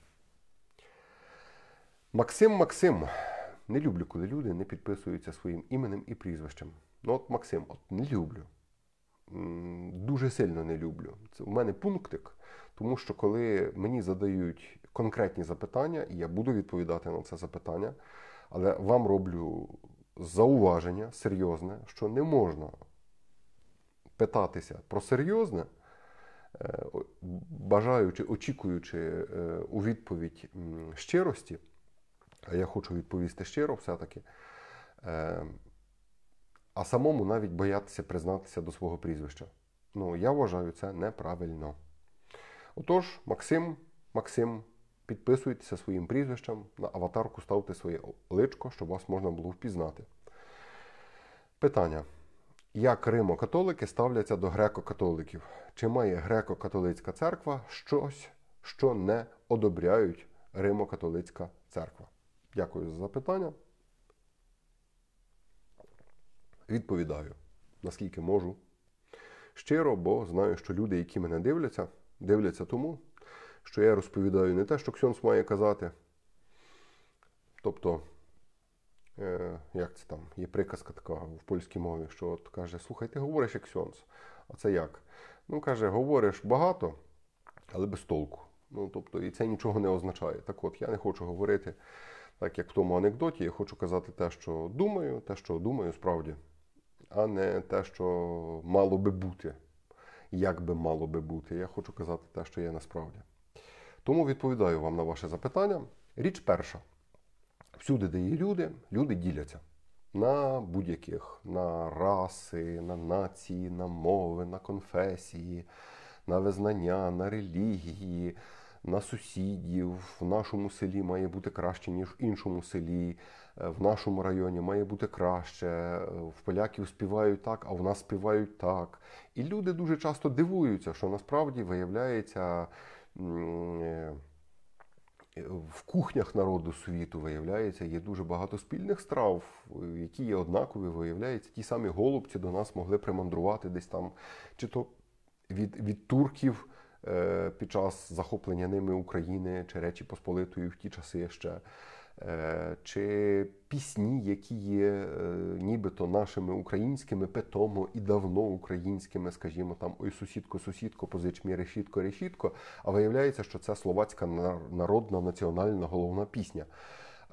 Максим Максим. Не люблю, коли люди не підписуються своїм іменем і прізвищем. Ну, от Максим, от не люблю. Дуже сильно не люблю. Це у мене пунктик, тому що коли мені задають конкретні запитання, і я буду відповідати на це запитання, але вам роблю зауваження серйозне, що не можна питатися про серйозне, е, бажаючи, очікуючи е, у відповідь щирості, а я хочу відповісти щиро, все-таки. Е, а самому навіть боятися признатися до свого прізвища. Ну, я вважаю це неправильно. Отож, Максим, Максим. Підписуйтеся своїм прізвищем, на аватарку ставте своє личко, щоб вас можна було впізнати. Питання. Як Римо-католики ставляться до греко-католиків? Чи має греко-католицька церква щось, що не одобряють Римо-католицька церква? Дякую за запитання. Відповідаю, наскільки можу. Щиро, бо знаю, що люди, які мене дивляться, дивляться тому, що я розповідаю, не те, що Ксьонс має казати. Тобто, е, як це там, є приказка така в польській мові, що от каже, слухай, ти говориш як Ксьонс. А це як? Ну, каже, говориш багато, але без толку. Ну, тобто, І це нічого не означає. Так от, я не хочу говорити, так як в тому анекдоті, я хочу казати те, що думаю, те, що думаю, справді, а не те, що мало би бути. Як би мало би бути. Я хочу казати те, що є насправді. Тому відповідаю вам на ваше запитання. Річ перша. Всюди, де є люди, люди діляться на будь-яких на раси, на нації, на мови, на конфесії, на визнання, на релігії, на сусідів. В нашому селі має бути краще, ніж в іншому селі, е, в нашому районі має бути краще. Е, в поляків співають так, а в нас співають так. І люди дуже часто дивуються, що насправді виявляється. Е, в кухнях народу світу виявляється, є дуже багато спільних страв, які є однакові, виявляється, ті самі голубці до нас могли примандрувати десь там, чи то від, від турків. Е, під час захоплення ними України чи Речі Посполитої в ті часи ще Е, чи пісні, які є е, нібито нашими українськими, питомо і давно українськими, скажімо, там ой, сусідко, сусідко, позич мій решітко, решітко. А виявляється, що це словацька народна національна головна пісня.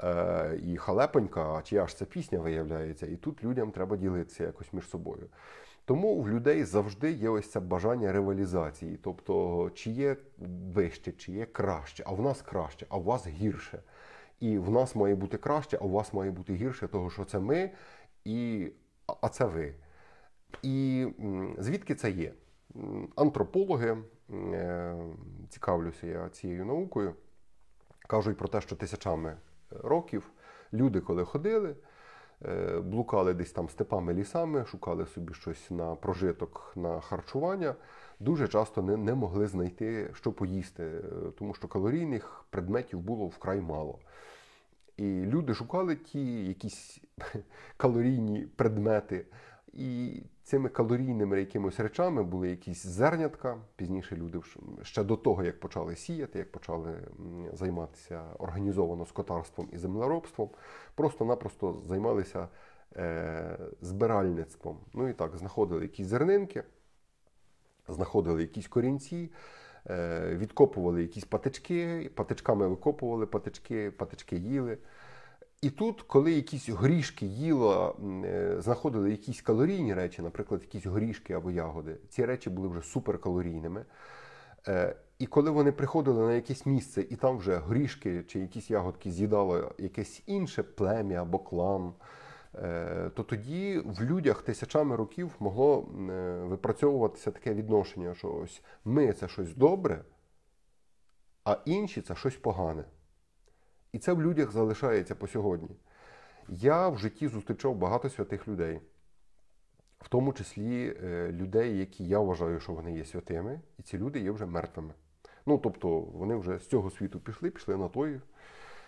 Е, і халепонька, а чия ж це пісня виявляється, і тут людям треба ділитися якось між собою. Тому в людей завжди є ось це бажання ревалізації, тобто чи є вище, чи є краще, а в нас краще, а в вас гірше. І в нас має бути краще, а у вас має бути гірше, того що це ми, і, а це ви. І звідки це є? Антропологи е, цікавлюся я цією наукою, кажуть про те, що тисячами е, років люди, коли ходили, е, блукали десь там степами лісами, шукали собі щось на прожиток на харчування дуже часто не, не могли знайти, що поїсти, е, тому що калорійних предметів було вкрай мало. І люди шукали ті якісь калорійні предмети. І цими калорійними якимось речами були якісь зернятка. Пізніше люди ще до того, як почали сіяти, як почали займатися організовано скотарством і землеробством, просто-напросто займалися е, збиральництвом. Ну і так, знаходили якісь зернинки знаходили якісь корінці, е, відкопували якісь патички, патичками викопували патички, патички їли. І тут, коли якісь горішки їло, е, знаходили якісь калорійні речі, наприклад, якісь горішки або ягоди, ці речі були вже суперкалорійними. Е, і коли вони приходили на якесь місце, і там вже горішки чи якісь ягодки з'їдало якесь інше плем'я або клан. Е, то тоді в людях тисячами років могло е, випрацьовуватися таке відношення, що ось ми це щось добре, а інші це щось погане. І це в людях залишається по сьогодні. Я в житті зустрічав багато святих людей, в тому числі е, людей, які я вважаю, що вони є святими, і ці люди є вже мертвими. Ну тобто вони вже з цього світу пішли, пішли на той.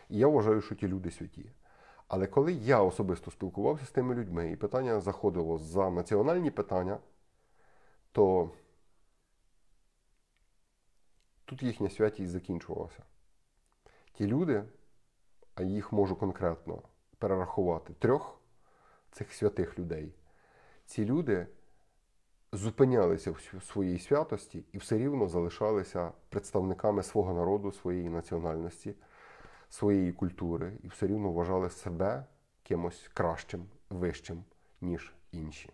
І я вважаю, що ті люди святі. Але коли я особисто спілкувався з тими людьми, і питання заходило за національні питання, то тут їхня святість закінчувалася. Ті люди, а їх можу конкретно перерахувати, трьох цих святих людей, ці люди зупинялися в своїй святості і все рівно залишалися представниками свого народу, своєї національності своєї культури і все рівно вважали себе кимось кращим, вищим, ніж інші.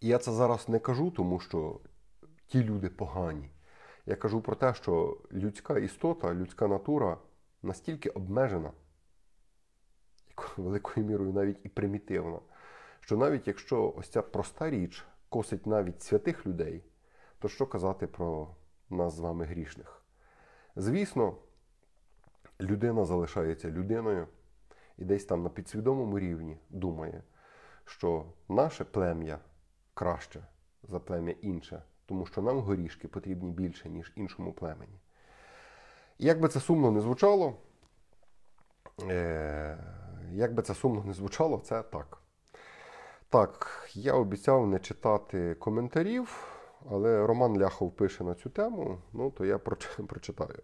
І я це зараз не кажу, тому що ті люди погані. Я кажу про те, що людська істота, людська натура настільки обмежена, великою мірою навіть і примітивна, що навіть якщо ось ця проста річ косить навіть святих людей, то що казати про нас з вами грішних? Звісно, людина залишається людиною і десь там на підсвідомому рівні думає, що наше плем'я краще за плем'я інше, тому що нам горішки потрібні більше, ніж іншому племені. І як би це сумно не звучало, е, як би це сумно не звучало, це так. Так, я обіцяв не читати коментарів але Роман Ляхов пише на цю тему, ну то я прочитаю.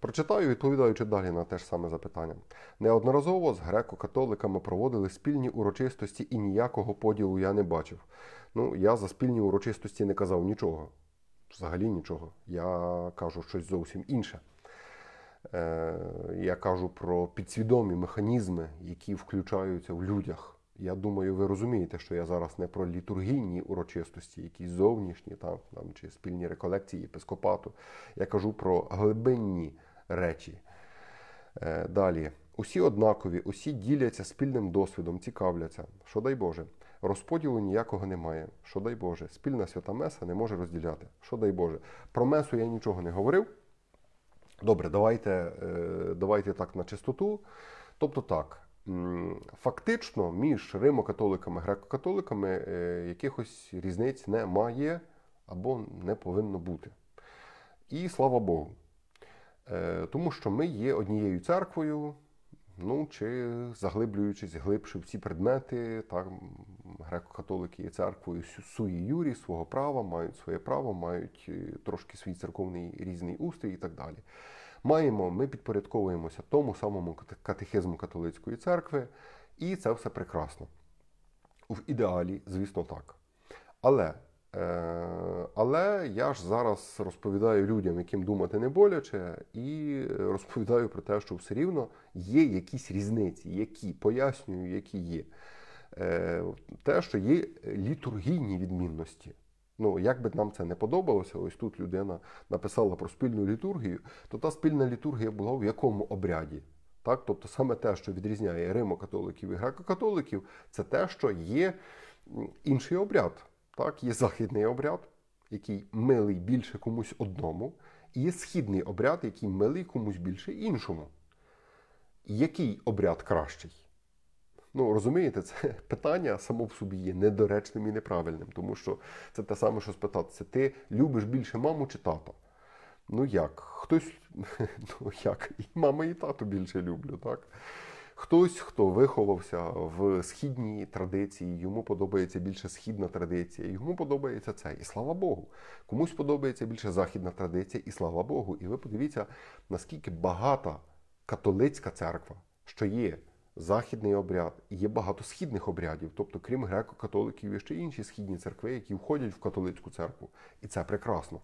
Прочитаю, відповідаючи далі на те ж саме запитання. Неодноразово з греко-католиками проводили спільні урочистості і ніякого поділу я не бачив. Ну, я за спільні урочистості не казав нічого. Взагалі нічого. Я кажу щось зовсім інше. Е, Я кажу про підсвідомі механізми, які включаються в людях. Я думаю, ви розумієте, що я зараз не про літургійні урочистості, якісь зовнішні там, там чи спільні реколекції єпископату. Я кажу про глибинні речі. Е, Далі. Усі однакові, усі діляться спільним досвідом, цікавляться, що дай Боже. Розподілу ніякого немає. Що дай Боже, спільна свята Меса не може розділяти. Що дай Боже. Про Месу я нічого не говорив. Добре, давайте, е, давайте так на чистоту. Тобто так, фактично між римокатоликами і греко-католиками е, якихось різниць немає або не повинно бути. І слава Богу. Е, тому що ми є однією церквою, ну чи заглиблюючись глибше в ці предмети, там греко-католики є церквою суї юрі, свого права, мають своє право, мають е, трошки свій церковний різний устрій і так далі маємо, ми підпорядковуємося тому самому катехизму католицької церкви, і це все прекрасно. В ідеалі, звісно, так. Але е, але я ж зараз розповідаю людям, яким думати не боляче, і розповідаю про те, що все рівно є якісь різниці, які пояснюю, які є. Е, те, що є літургійні відмінності. Ну, як би нам це не подобалося, ось тут людина написала про спільну літургію, то та спільна літургія була в якому обряді? Так? Тобто саме те, що відрізняє римокатоликів і греко-католиків, це те, що є інший обряд. Так? Є західний обряд, який милий більше комусь одному, і є східний обряд, який милий комусь більше іншому. Який обряд кращий? Ну, розумієте, це питання само в собі є недоречним і неправильним, тому що це те саме, що спитатися: ти любиш більше маму чи тата? Ну як? Хтось, ну як, і мама, і тату більше люблю, так? Хтось, хто виховався в східній традиції, йому подобається більше східна традиція, йому подобається це, і слава Богу. Комусь подобається більше західна традиція, і слава Богу. І ви подивіться, наскільки багата католицька церква, що є західний обряд, і є багато східних обрядів, тобто, крім греко-католиків, є ще інші східні церкви, які входять в католицьку церкву. І це прекрасно.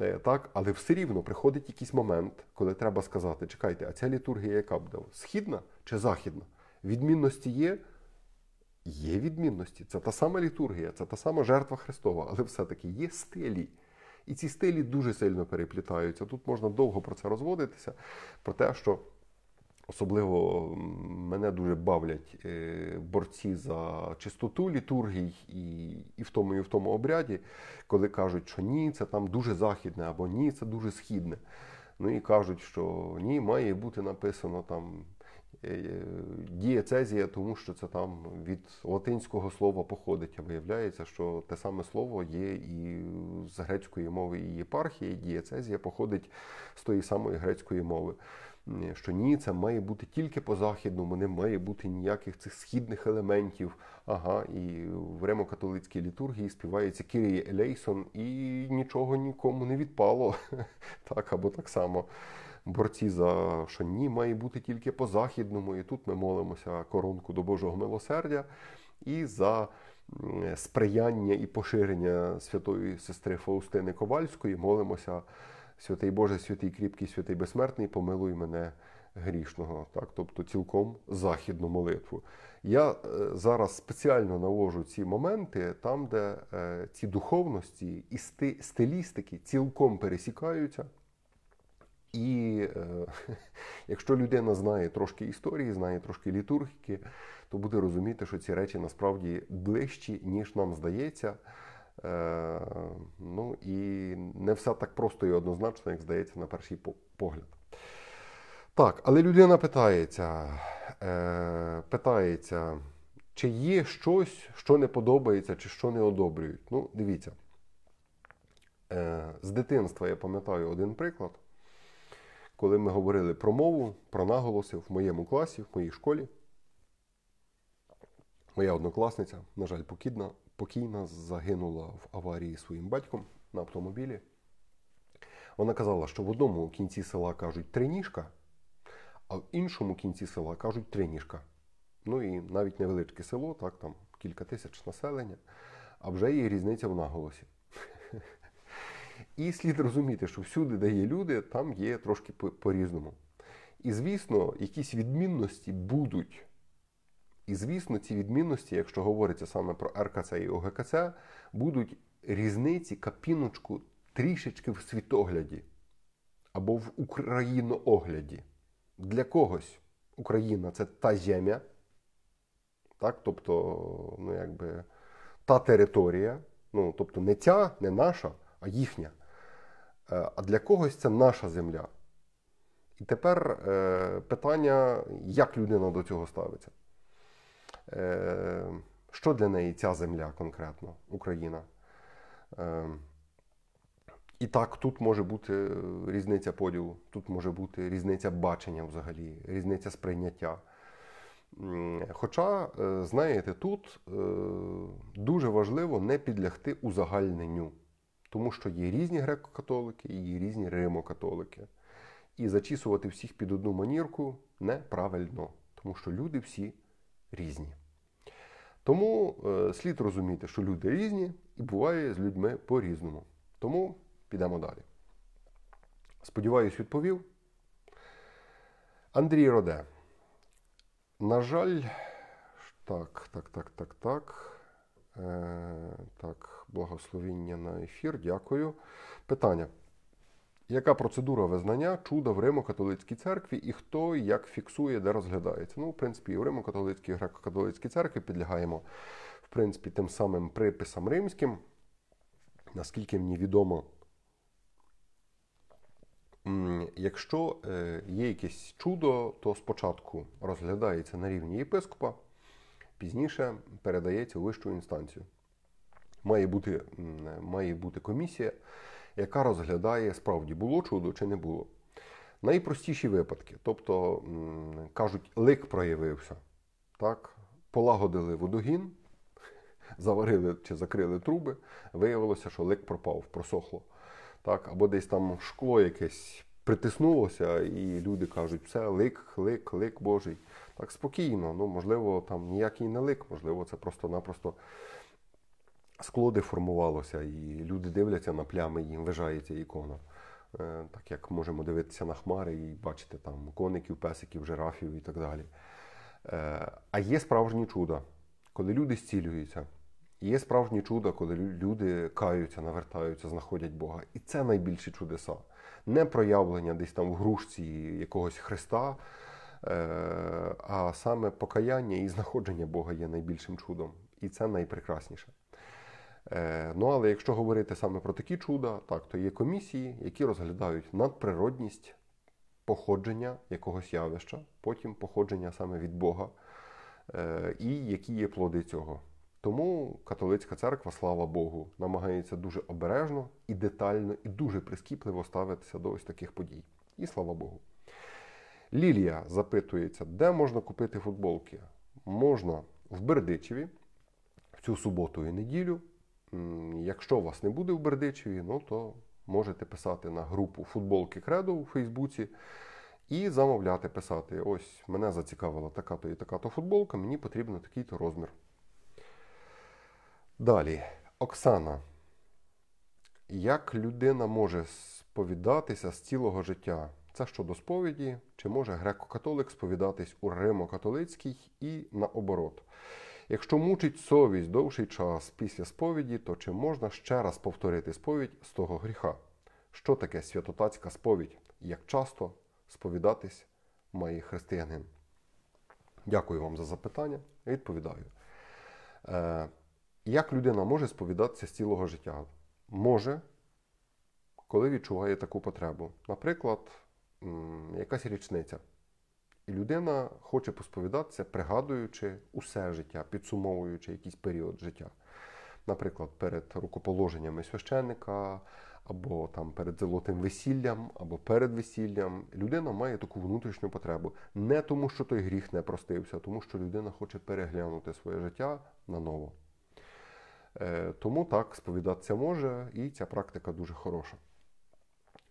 Е, так, Але все рівно приходить якийсь момент, коли треба сказати: чекайте, а ця літургія яка буде? Східна чи західна? Відмінності є. Є відмінності, це та сама літургія, це та сама жертва Христова, але все-таки є стилі. І ці стилі дуже сильно переплітаються. Тут можна довго про це розводитися, про те, що Особливо мене дуже бавлять е, борці за чистоту літургій і і в тому, і в тому обряді, коли кажуть, що ні, це там дуже західне або ні, це дуже східне. Ну і кажуть, що ні, має бути написано там е, е, дієцезія, тому що це там від латинського слова походить. А виявляється, що те саме слово є і з грецької мови єпархії, дієцезія походить з тої самої грецької мови що ні, це має бути тільки по-західному, не має бути ніяких цих східних елементів. Ага, і в ремо-католицькій літургії співається Кірії Елейсон, і нічого нікому не відпало. Так або так само. Борці за що ні, має бути тільки по-західному. І тут ми молимося коронку до Божого милосердя і за сприяння і поширення святої сестри Фаустини Ковальської молимося. Святий Боже, святий кріпкий, святий безсмертний, помилуй мене грішного. Так, Тобто цілком західну молитву. Я е, зараз спеціально навожу ці моменти там, де е, ці духовності і стилістики цілком пересікаються. І е, якщо людина знає трошки історії, знає трошки літургіки, то буде розуміти, що ці речі насправді ближчі, ніж нам здається. Е, ну і не все так просто і однозначно, як здається, на перший погляд. Так, але людина питається, е, питається, чи є щось, що не подобається, чи що не одобрюють. Ну, дивіться. Е, з дитинства я пам'ятаю один приклад, коли ми говорили про мову, про наголоси в моєму класі, в моїй школі. Моя однокласниця, на жаль, покідна, покійна загинула в аварії своїм батьком на автомобілі. Вона казала, що в одному кінці села кажуть триніжка, а в іншому кінці села кажуть триніжка. Ну і навіть невеличке село, так, там кілька тисяч населення, а вже є різниця в наголосі. І слід розуміти, що всюди, де є люди, там є трошки по-різному. І, звісно, якісь відмінності будуть і, звісно, ці відмінності, якщо говориться саме про РКЦ і ОГКЦ, будуть різниці капіночку трішечки в світогляді або в україноогляді. Для когось Україна це та земля, так? тобто, ну якби та територія, ну тобто не ця, не наша, а їхня. Е, а для когось це наша земля. І тепер е, питання, як людина до цього ставиться. Е, що для неї ця земля конкретно, Україна? Е, і так, тут може бути е, різниця поділу, тут може бути різниця бачення взагалі, різниця сприйняття. Хоча, знаєте, тут дуже важливо не підлягти узагальненню, тому що є різні греко-католики і є різні римо-католики. І зачісувати всіх під одну манірку неправильно, тому що люди всі різні. Тому е, слід розуміти, що люди різні і буває з людьми по-різному. Тому підемо далі. Сподіваюсь, відповів. Андрій Роде. На жаль, так, так, так, так, так. Е, Так, благословіння на ефір. Дякую. Питання. Яка процедура визнання чуда в Римо-католицькій церкві і хто як фіксує, де розглядається? Ну, в принципі, і в Римо-католицькій, греко-католицькій церкві підлягаємо в принципі, тим самим приписам римським. Наскільки мені відомо, якщо е, є якесь чудо, то спочатку розглядається на рівні єпископа, пізніше передається у вищу інстанцію. Має бути, Має бути комісія яка розглядає справді було чудо чи не було. Найпростіші випадки, тобто кажуть, лик проявився, так, полагодили водогін, заварили чи закрили труби, виявилося, що лик пропав, просохло. Так, Або десь там шкло якесь притиснулося, і люди кажуть, все, лик, лик, лик Божий. Так спокійно, ну можливо, там ніякий не лик, можливо, це просто-напросто Склоди формувалося, і люди дивляться на плями, їм вважається ікона. Е, так як можемо дивитися на хмари і бачити там коників, песиків, жирафів і так далі. Е, а є справжні чуда, коли люди зцілюються. Є справжні чуда, коли люди каються, навертаються, знаходять Бога. І це найбільші чудеса. Не проявлення десь там в грушці якогось Христа, е, а саме покаяння і знаходження Бога є найбільшим чудом. І це найпрекрасніше. Е, ну, Але якщо говорити саме про такі чуда, так, то є комісії, які розглядають надприродність походження якогось явища, потім походження саме від Бога, е, і які є плоди цього. Тому католицька церква, слава Богу, намагається дуже обережно і детально, і дуже прискіпливо ставитися до ось таких подій. І слава Богу. Лілія запитується, де можна купити футболки? Можна в Бердичеві в цю суботу і неділю. Якщо вас не буде в Бердичеві, ну то можете писати на групу футболки Кредо у Фейсбуці і замовляти, писати: ось мене зацікавила така-то і така-то футболка, мені потрібен такий-то розмір. Далі, Оксана. Як людина може сповідатися з цілого життя? Це щодо сповіді, чи може греко-католик сповідатись у Римо-католицькій і наоборот? Якщо мучить совість довший час після сповіді, то чи можна ще раз повторити сповідь з того гріха? Що таке святотацька сповідь? Як часто сповідатись має християнин? Дякую вам за запитання. Відповідаю. Е, як людина може сповідатися з цілого життя? Може, коли відчуває таку потребу. Наприклад, якась річниця. І людина хоче посповідатися, пригадуючи усе життя, підсумовуючи якийсь період життя. Наприклад, перед рукоположеннями священника, або там перед золотим весіллям, або перед весіллям, людина має таку внутрішню потребу. Не тому, що той гріх не простився, а тому, що людина хоче переглянути своє життя наново. Е, тому так сповідатися може, і ця практика дуже хороша.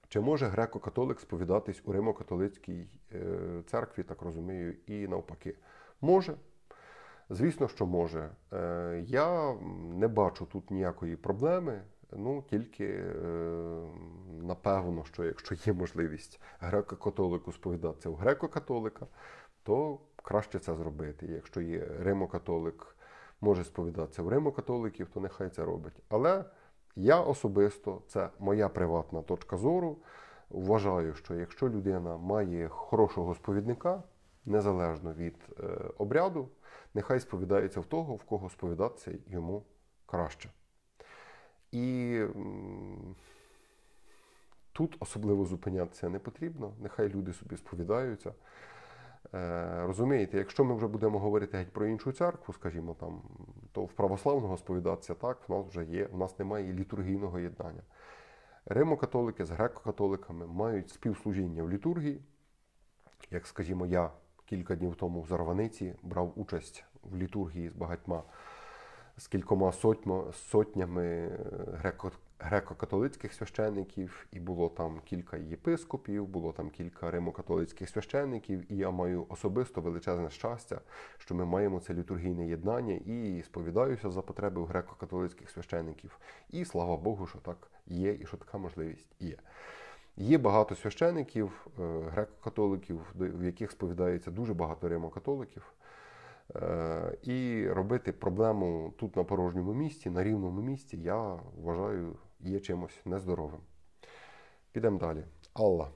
Чи може греко-католик сповідатись у Римо-католицькій е, церкві, так розумію, і навпаки? Може. Звісно, що може. Е, я не бачу тут ніякої проблеми. Ну, тільки е, напевно, що якщо є можливість греко-католику сповідатися у греко-католика, то краще це зробити. Якщо є Римо-католик, може сповідатися у Римо-католиків, то нехай це робить. Але я особисто, це моя приватна точка зору. Вважаю, що якщо людина має хорошого сповідника, незалежно від е, обряду, нехай сповідається в того, в кого сповідатися йому краще. І тут особливо зупинятися не потрібно, нехай люди собі сповідаються. Е, розумієте, якщо ми вже будемо говорити геть про іншу церкву, скажімо там, то в православного сповідатися так, в нас вже є, в нас немає літургійного єднання. Римокатолики з греко-католиками мають співслужіння в літургії. Як, скажімо, я кілька днів тому в Зарваниці брав участь в літургії з багатьма, з кількома сотнями е, греко греко-католицьких священників, і було там кілька єпископів, було там кілька римо-католицьких священників. І я маю особисто величезне щастя, що ми маємо це літургійне єднання і сповідаюся за потреби греко-католицьких священників. І слава Богу, що так є, і що така можливість є. Є багато священників, е, греко-католиків, в яких сповідається дуже багато римо-католиків, е, І робити проблему тут на порожньому місці, на рівному місці, я вважаю є чимось нездоровим. Підемо далі. Алла.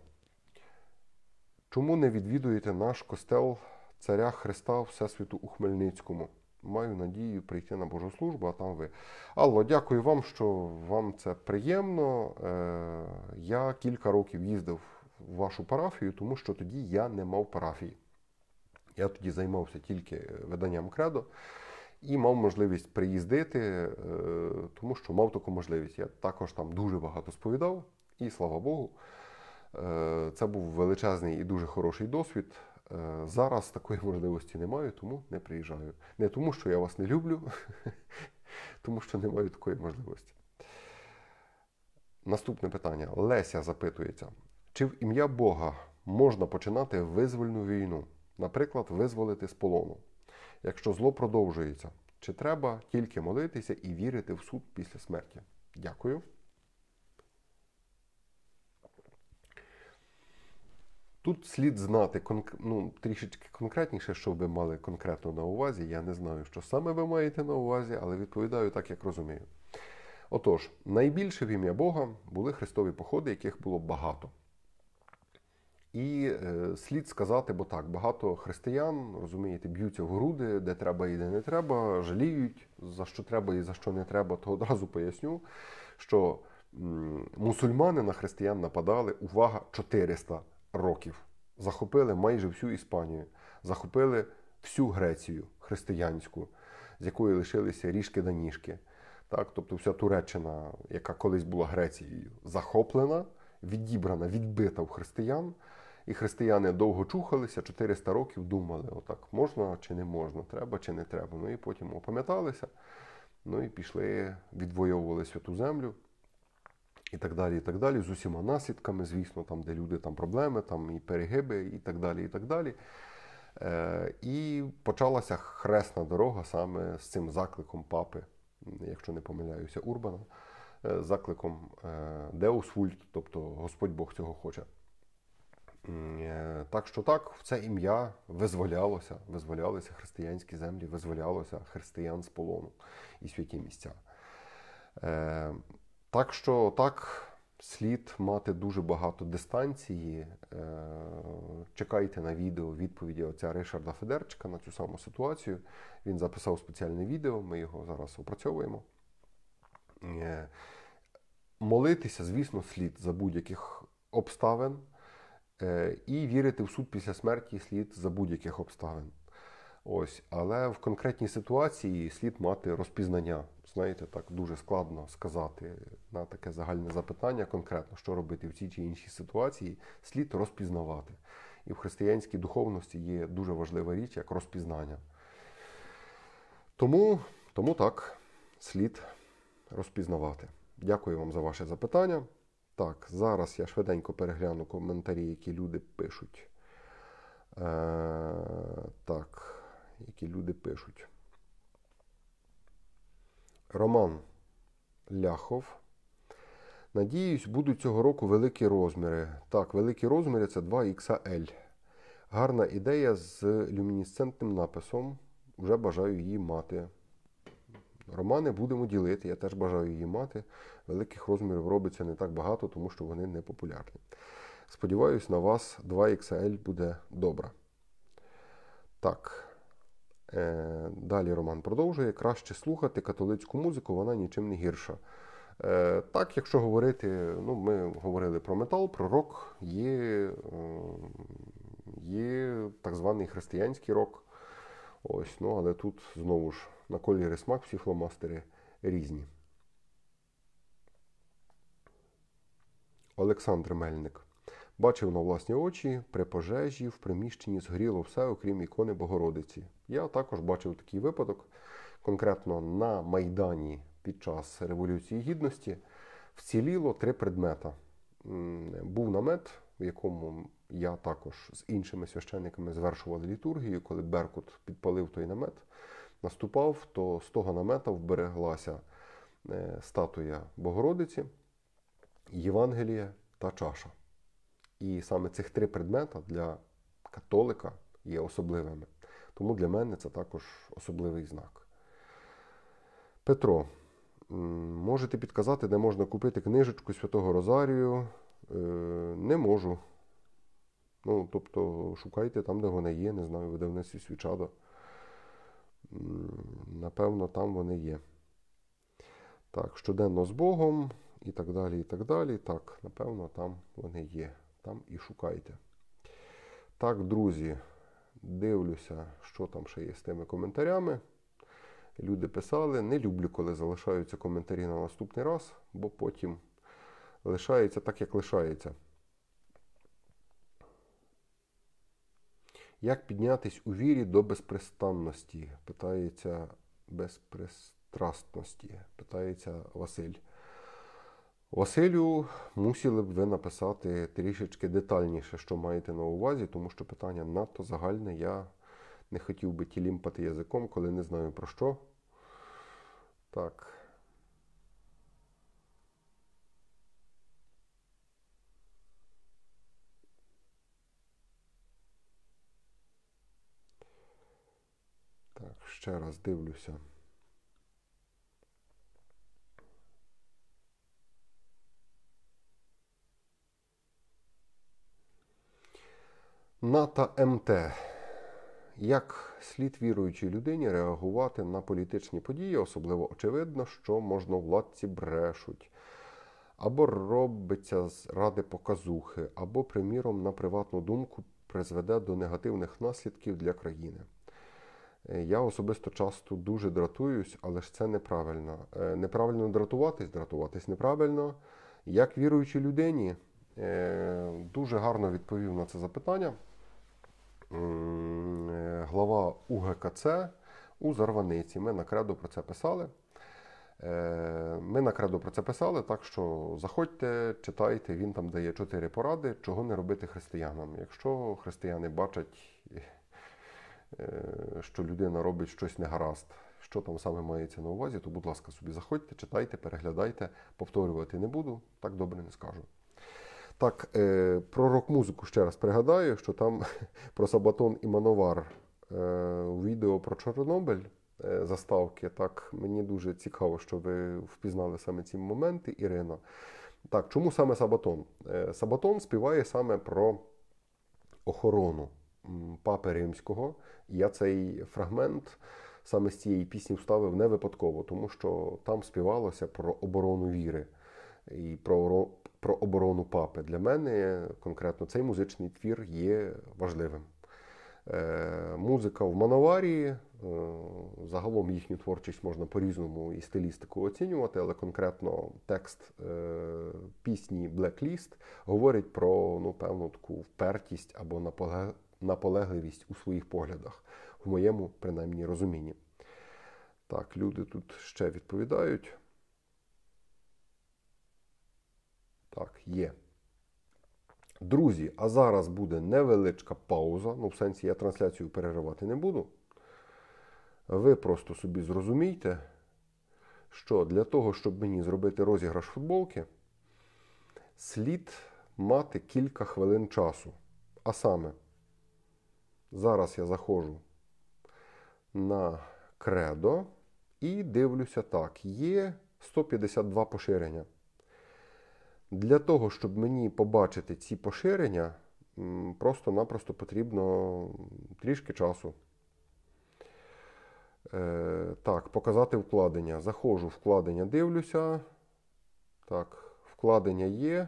Чому не відвідуєте наш костел Царя Христа Всесвіту у Хмельницькому? Маю надію прийти на Божу службу, а там ви. Алло, дякую вам, що вам це приємно. Е, я кілька років їздив в вашу парафію, тому що тоді я не мав парафії. Я тоді займався тільки е, виданням кредо і мав можливість приїздити, е, тому що мав таку можливість. Я також там дуже багато сповідав, і слава Богу, е, це був величезний і дуже хороший досвід. Е, зараз такої можливості не маю, тому не приїжджаю. Не тому, що я вас не люблю, тому що не маю такої можливості. Наступне питання. Леся запитується: чи в ім'я Бога можна починати визвольну війну? Наприклад, визволити з полону? якщо зло продовжується. Чи треба тільки молитися і вірити в суд після смерті? Дякую. Тут слід знати ну, трішечки конкретніше, що ви мали конкретно на увазі. Я не знаю, що саме ви маєте на увазі, але відповідаю так, як розумію. Отож, найбільше в ім'я Бога були хрестові походи, яких було багато. І е, слід сказати, бо так багато християн розумієте, б'ються в груди, де треба і де не треба, жаліють за що треба і за що не треба, то одразу поясню, що мусульмани на християн нападали увага 400 років. Захопили майже всю Іспанію, захопили всю Грецію християнську, з якої лишилися ріжки да ніжки. Так, тобто, вся Туреччина, яка колись була Грецією, захоплена, відібрана, відбита в християн. І християни довго чухалися, 400 років думали, отак можна чи не можна, треба чи не треба. Ну і потім опам'яталися, ну і пішли, відвоювали святу землю і так далі. і так далі, З усіма наслідками, звісно, там, де люди там проблеми, там і перегиби, і так далі. І так далі. Е, І почалася хресна дорога саме з цим закликом папи, якщо не помиляюся, Урбана, е, закликом Деусвульт, тобто Господь Бог цього хоче. Е, так що так, в це ім'я визволялося, визволялися християнські землі, визволялося християн з полону і святі місця. Е, так що так, слід мати дуже багато дистанції. Е, чекайте на відео відповіді отця Ришарда Федерчика на цю саму ситуацію. Він записав спеціальне відео, ми його зараз опрацьовуємо. Молитися, звісно, слід за будь-яких обставин. Е, і вірити в суд після смерті слід за будь-яких обставин. Ось, Але в конкретній ситуації слід мати розпізнання. Знаєте, так дуже складно сказати на таке загальне запитання, конкретно, що робити в цій чи іншій ситуації, слід розпізнавати. І в християнській духовності є дуже важлива річ, як розпізнання. Тому, Тому так, слід розпізнавати. Дякую вам за ваше запитання. Так, зараз я швиденько перегляну коментарі, які люди пишуть. Е, Так, які люди пишуть. Роман Ляхов. Надіюсь, будуть цього року великі розміри. Так, великі розміри це 2XL. Гарна ідея з люмінесцентним написом. Вже бажаю її мати. Романи будемо ділити, я теж бажаю її мати. Великих розмірів робиться не так багато, тому що вони не популярні. Сподіваюсь, на вас 2XL буде добра. Так. Е, далі Роман продовжує. Краще слухати католицьку музику, вона нічим не гірша. Е, так, якщо говорити, ну, ми говорили про метал, про рок, є е, є так званий християнський рок. Ось, ну, Але тут знову ж на кольорі смак всі фломастери різні. Олександр Мельник. Бачив на власні очі, при пожежі в приміщенні згоріло все, окрім ікони Богородиці. Я також бачив такий випадок, конкретно на Майдані під час Революції Гідності вціліло три предмета. Був намет, в якому я також з іншими священниками звершував літургію, коли Беркут підпалив той намет, наступав, то з того намета вбереглася е, статуя Богородиці. Євангеліє та чаша. І саме цих три предмета для католика є особливими. Тому для мене це також особливий знак. Петро, можете підказати, де можна купити книжечку Святого Розарію? Е, не можу. Ну, тобто, шукайте там, де вона є, не знаю, видавництві Свічада. Напевно, там вони є. Так, щоденно з Богом і так далі. і так далі. Так, напевно, там вони є. Там і шукайте. Так, друзі, дивлюся, що там ще є з тими коментарями. Люди писали, не люблю, коли залишаються коментарі на наступний раз, бо потім лишається так, як лишається. Як піднятись у вірі до безпристанності? Питається безпристрастності, питається Василь. Василю, мусили б ви написати трішечки детальніше, що маєте на увазі, тому що питання надто загальне. Я не хотів би тілімпати язиком, коли не знаю про що. Так. Так, ще раз дивлюся. НАТО МТ. Як слід віруючій людині реагувати на політичні події, особливо очевидно, що можновладці брешуть, або робиться з ради показухи, або, приміром, на приватну думку призведе до негативних наслідків для країни. Е, я особисто часто дуже дратуюсь, але ж це неправильно. Е, неправильно дратуватись, дратуватись неправильно. Як віруючій людині, е, дуже гарно відповів на це запитання. Е, глава УГКЦ у Зарваниці. Ми на кредо про це писали. Е, ми на кредо про це писали, так що заходьте, читайте, він там дає чотири поради, чого не робити християнам. Якщо християни бачать, е, що людина робить щось негаразд, що там саме мається на увазі, то, будь ласка, собі заходьте, читайте, переглядайте, повторювати не буду, так добре не скажу. Так, е, про рок-музику ще раз пригадаю, що там про Сабатон і Мановар у е, відео про Чорнобиль е, заставки. Так, мені дуже цікаво, що ви впізнали саме ці моменти, Ірина. Так, чому саме Сабатон? Сабатон співає саме про охорону папи римського. Я цей фрагмент саме з цієї пісні вставив не випадково, тому що там співалося про оборону віри і про про оборону папи. Для мене конкретно цей музичний твір є важливим. Е, музика в Манаварії, е, загалом їхню творчість можна по-різному і стилістику оцінювати, але конкретно текст е, пісні Blacklist говорить про ну, певну таку впертість або наполегливість у своїх поглядах, в моєму принаймні розумінні. Так, люди тут ще відповідають. Так, є. Друзі, а зараз буде невеличка пауза. Ну, в сенсі я трансляцію переривати не буду. Ви просто собі зрозумійте, що для того, щоб мені зробити розіграш футболки, слід мати кілька хвилин часу. А саме, зараз я заходжу на кредо і дивлюся так, є 152 поширення. Для того, щоб мені побачити ці поширення, просто-напросто потрібно трішки часу. Е, так, показати вкладення. Заходжу, вкладення дивлюся. Так, вкладення є.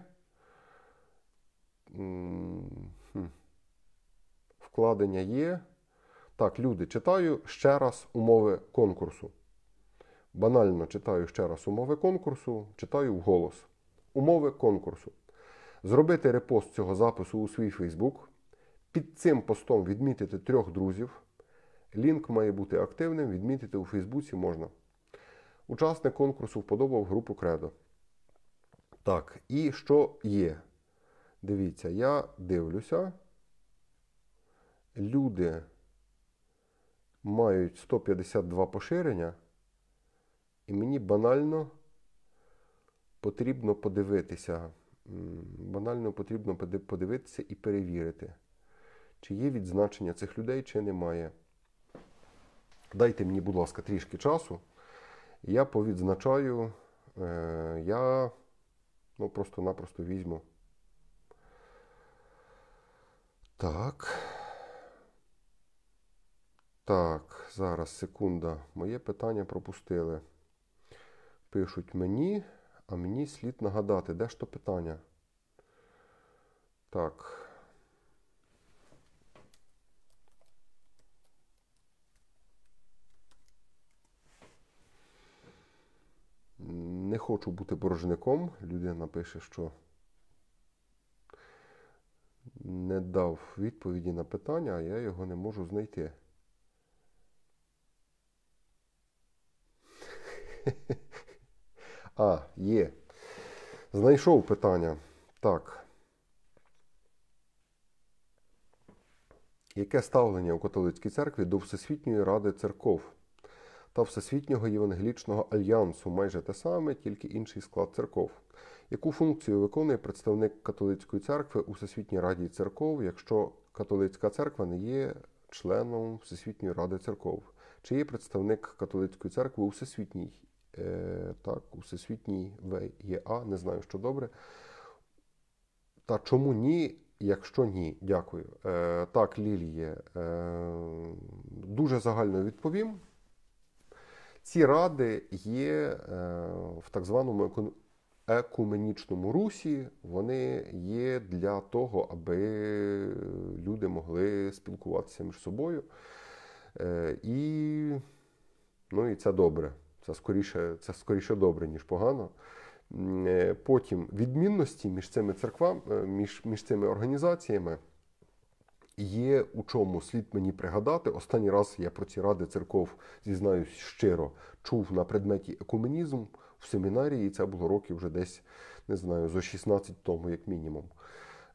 Вкладення є. Так, люди читаю ще раз умови конкурсу. Банально читаю ще раз умови конкурсу, читаю вголос. Умови конкурсу: зробити репост цього запису у свій Фейсбук, під цим постом відмітити трьох друзів. Лінк має бути активним, відмітити у Фейсбуці можна. Учасник конкурсу вподобав групу Кредо. Так, і що є? Дивіться, я дивлюся. Люди мають 152 поширення, і мені банально потрібно подивитися. Банально потрібно подивитися і перевірити, чи є відзначення цих людей, чи немає. Дайте мені, будь ласка, трішки часу. Я повідзначаю, е, я ну, просто-напросто візьму. Так. Так, зараз, секунда. Моє питання пропустили. Пишуть мені. А мені слід нагадати, де ж то питання? Так. Не хочу бути боржником. Людина пише, що не дав відповіді на питання, а я його не можу знайти. А, є. Знайшов питання. Так. Яке ставлення у католицькій церкві до Всесвітньої Ради церков та Всесвітнього Євангелічного альянсу майже те саме, тільки інший склад церков? Яку функцію виконує представник католицької церкви у Всесвітній Раді церков, якщо католицька церква не є членом Всесвітньої Ради церков? Чи є представник католицької церкви у Всесвітній Е, так, у всесвітній ВЄА, не знаю, що добре. Та чому ні? Якщо ні, дякую. Е, Так, Ліліє, е, дуже загально відповім. Ці ради є е, в так званому екуменічному русі, вони є для того, аби люди могли спілкуватися між собою. Е, І, ну, і це добре. Це скоріше, це скоріше добре, ніж погано. Е, потім відмінності між цими церквами, е, між, між цими організаціями. Є у чому слід мені пригадати. Останній раз я про ці ради церков зізнаюсь щиро, чув на предметі екуменізм в семінарії, і це було років вже десь не знаю, за 16 тому, як мінімум.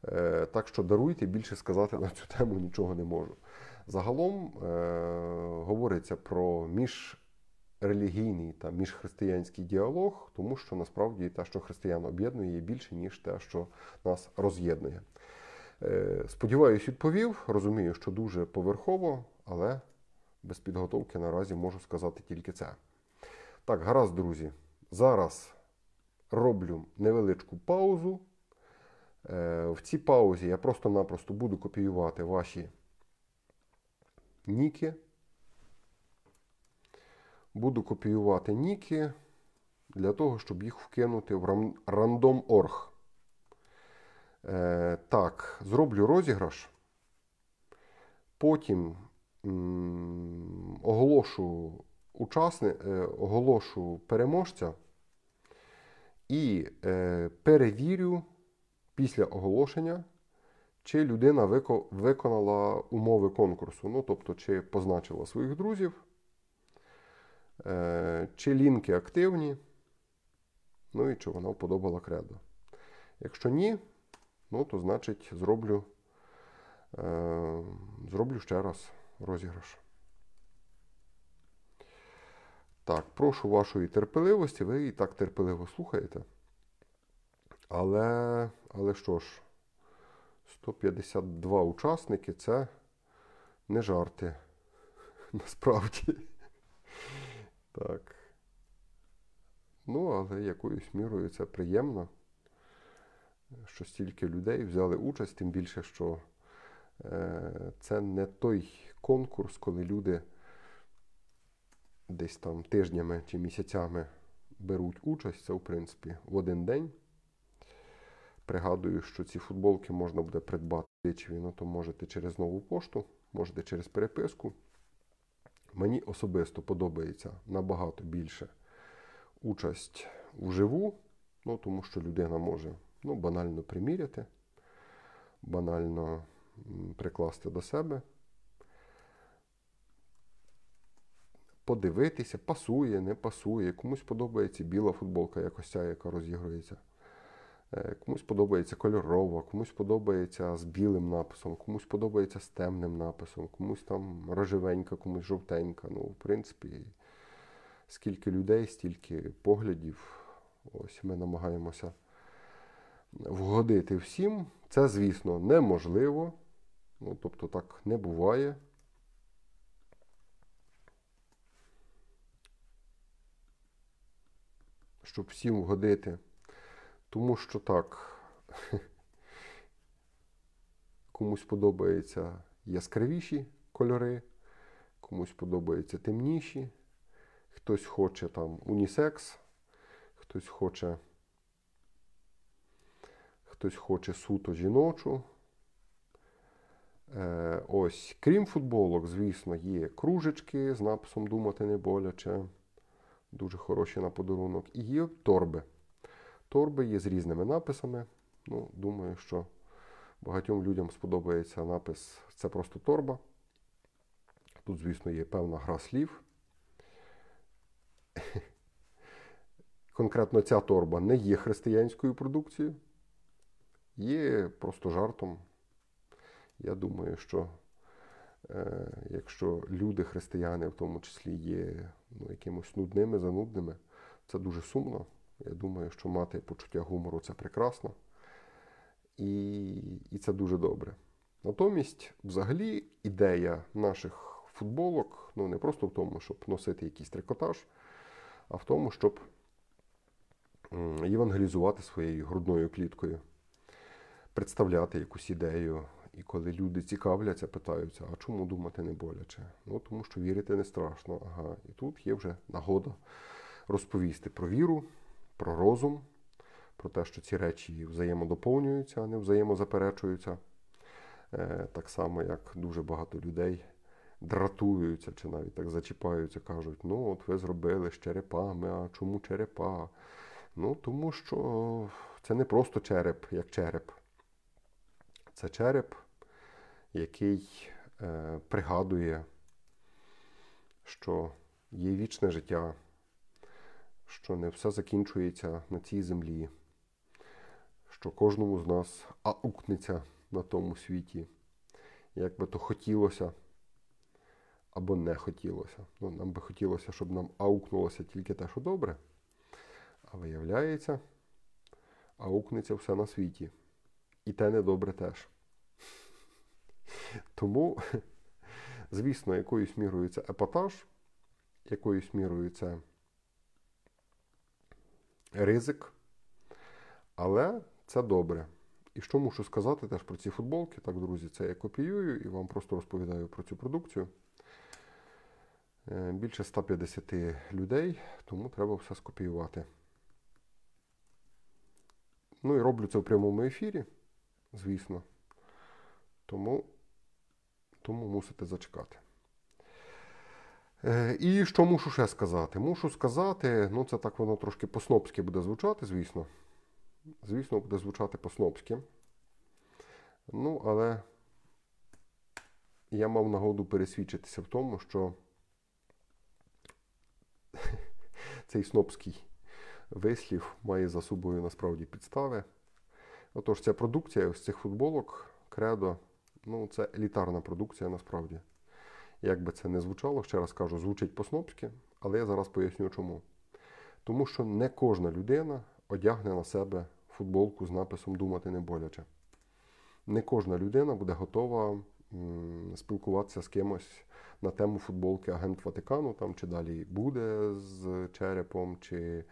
Е, так що даруйте, більше сказати на цю тему нічого не можу. Загалом говориться про між релігійний та міжхристиянський діалог, тому що насправді те, що християн об'єднує, є більше, ніж те, що нас роз'єднує. Е, сподіваюсь, відповів. Розумію, що дуже поверхово, але без підготовки наразі можу сказати тільки це. Так, гаразд, друзі. Зараз роблю невеличку паузу. Е, в цій паузі я просто-напросто буду копіювати ваші ніки. Буду копіювати ніки для того, щоб їх вкинути в random.org. Е, Так, зроблю розіграш. Потім оголошу учасни, е, оголошу переможця і е, перевірю після оголошення, чи людина виконала умови конкурсу. Ну, тобто, чи позначила своїх друзів. Е, чи лінки активні, ну і чи вона вподобала кредо. Якщо ні, ну то значить зроблю, е, зроблю ще раз розіграш. Так, прошу вашої терпеливості, ви і так терпеливо слухаєте. Але, але що ж, 152 учасники це не жарти насправді. Так. Ну, але якоюсь мірою це приємно, що стільки людей взяли участь, тим більше, що е, це не той конкурс, коли люди десь там тижнями чи місяцями беруть участь, це, в принципі, в один день. Пригадую, що ці футболки можна буде придбати, чи ви, ну, то можете через нову пошту, можете через переписку. Мені особисто подобається набагато більше участь вживу, ну, тому що людина може ну, банально приміряти, банально прикласти до себе, подивитися, пасує, не пасує. Комусь подобається біла футболка, якось ця, яка розігрується. Е, комусь подобається кольорова, комусь подобається з білим написом, комусь подобається з темним написом, комусь там рожевенька, комусь жовтенька. Ну, в принципі, скільки людей, стільки поглядів. Ось ми намагаємося вгодити всім. Це, звісно, неможливо. Ну, Тобто так не буває. Щоб всім вгодити. Тому що так, комусь подобаються яскравіші кольори, комусь подобаються темніші, хтось хоче там унісекс, хтось хоче хтось хоче суто жіночу. Е, Ось, крім футболок, звісно, є кружечки з написом Думати не боляче. Дуже хороші на подарунок. І є торби. Торби є з різними написами. Ну, Думаю, що багатьом людям сподобається напис це просто торба. Тут, звісно, є певна гра слів. Конкретно ця торба не є християнською продукцією, є просто жартом. Я думаю, що е, якщо люди, християни в тому числі, є ну, якимось нудними, занудними, це дуже сумно. Я думаю, що мати почуття гумору це прекрасно. І, І це дуже добре. Натомість, взагалі, ідея наших футболок, ну не просто в тому, щоб носити якийсь трикотаж, а в тому, щоб євангелізувати своєю грудною кліткою, представляти якусь ідею. І коли люди цікавляться, питаються, а чому думати не боляче? Ну тому що вірити не страшно. Ага, і тут є вже нагода розповісти про віру про розум, про те, що ці речі взаємодоповнюються, а не взаємозаперечуються. Е, так само, як дуже багато людей дратуються чи навіть так зачіпаються, кажуть, ну от ви зробили з черепами, а чому черепа? Ну, тому що це не просто череп як череп. Це череп, який е, пригадує, що є вічне життя що не все закінчується на цій землі, що кожному з нас аукнеться на тому світі, як би то хотілося або не хотілося. Ну, Нам би хотілося, щоб нам аукнулося тільки те, що добре. А виявляється, аукнеться все на світі. І те недобре теж. Тому, звісно, якоюсь мірою це епатаж, якоюсь мірою це ризик. Але це добре. І що мушу сказати теж про ці футболки? Так, друзі, це я копіюю і вам просто розповідаю про цю продукцію. Е, більше 150 людей, тому треба все скопіювати. Ну і роблю це в прямому ефірі, звісно. Тому, Тому мусите зачекати. Е, і що мушу ще сказати? Мушу сказати, ну це так воно трошки по-снопськи буде звучати, звісно. Звісно, буде звучати по-снопськи. Ну, але я мав нагоду пересвідчитися в тому, що цей снопський вислів має за собою насправді підстави. Отож, ця продукція з цих футболок, кредо, ну це елітарна продукція насправді. Як би це не звучало, ще раз кажу, звучить по-снопськи, але я зараз поясню чому. Тому що не кожна людина одягне на себе футболку з написом Думати не боляче. Не кожна людина буде готова спілкуватися з кимось на тему футболки Агент Ватикану, там чи далі буде з черепом, чи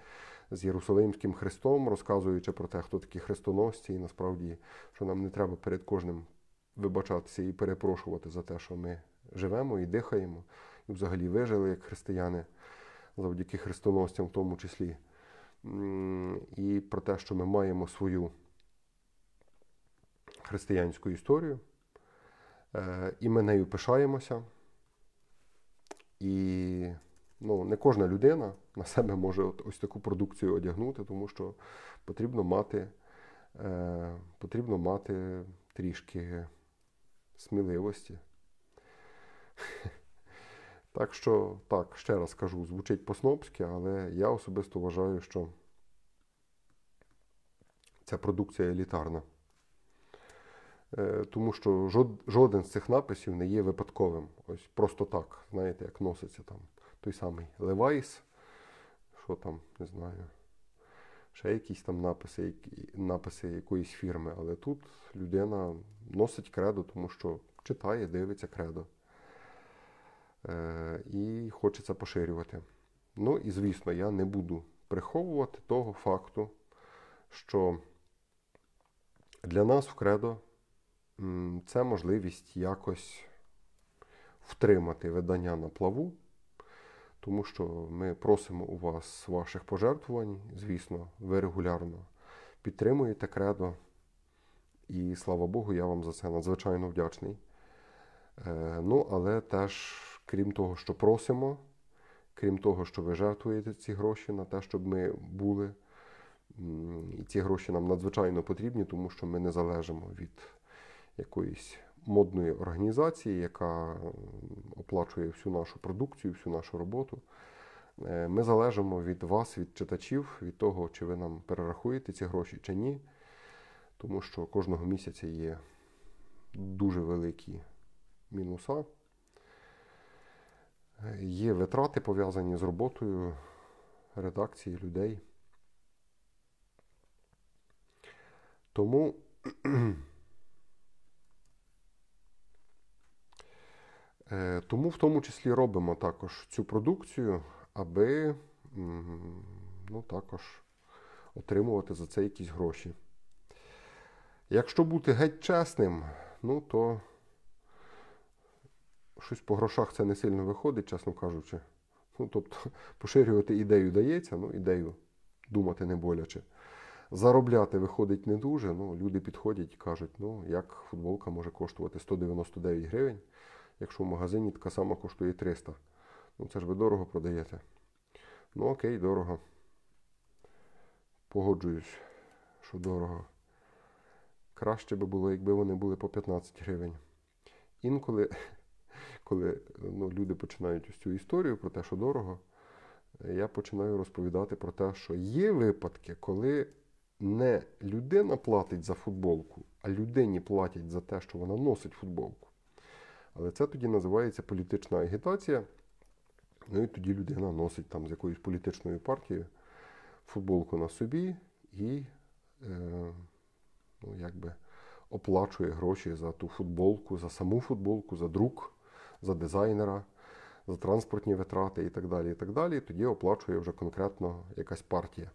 з Єрусалимським Христом, розказуючи про те, хто такі хрестоносці, і насправді, що нам не треба перед кожним вибачатися і перепрошувати за те, що ми живемо і дихаємо, і взагалі вижили як християни завдяки хрестоносцям, в тому числі, і про те, що ми маємо свою християнську історію, е, і ми нею пишаємося. І ну, не кожна людина на себе може ось таку продукцію одягнути, тому що потрібно мати, е, потрібно мати трішки сміливості. Так що, так, ще раз кажу, звучить по-снопськи, але я особисто вважаю, що ця продукція елітарна. Е, тому що жоден з цих написів не є випадковим. Ось просто так, знаєте, як носиться там той самий Levi's, що там, не знаю, ще якісь там написи, написи якоїсь фірми. Але тут людина носить кредо, тому що читає, дивиться кредо. Е, і хочеться поширювати. Ну і звісно, я не буду приховувати того факту, що для нас в кредо це можливість якось втримати видання на плаву, тому що ми просимо у вас ваших пожертвувань. Звісно, ви регулярно підтримуєте кредо. І слава Богу, я вам за це надзвичайно вдячний. Е, ну, але теж крім того, що просимо, крім того, що ви жертвуєте ці гроші на те, щоб ми були. І ці гроші нам надзвичайно потрібні, тому що ми не залежимо від якоїсь модної організації, яка оплачує всю нашу продукцію, всю нашу роботу. Е, ми залежимо від вас, від читачів, від того, чи ви нам перерахуєте ці гроші чи ні. Тому що кожного місяця є дуже великі мінуса. Є витрати пов'язані з роботою редакції людей. Тому е, тому в тому числі робимо також цю продукцію, аби ну, також отримувати за це якісь гроші. Якщо бути геть чесним, ну то щось по грошах це не сильно виходить, чесно кажучи. Ну, Тобто, поширювати ідею дається, ну, ідею думати не боляче. Заробляти виходить не дуже. Ну, Люди підходять і кажуть, ну, як футболка може коштувати 199 гривень, якщо в магазині така сама коштує 300. Ну, це ж ви дорого продаєте. Ну, окей, дорого. Погоджуюсь, що дорого. Краще би було, якби вони були по 15 гривень. Інколи коли ну, люди починають ось цю історію про те, що дорого, е, я починаю розповідати про те, що є випадки, коли не людина платить за футболку, а людині платять за те, що вона носить футболку. Але це тоді називається політична агітація. Ну і тоді людина носить там з якоюсь політичною партією футболку на собі і е, ну, якби оплачує гроші за ту футболку, за саму футболку, за друк за дизайнера, за транспортні витрати і так далі. і так далі. Тоді оплачує вже конкретно якась партія,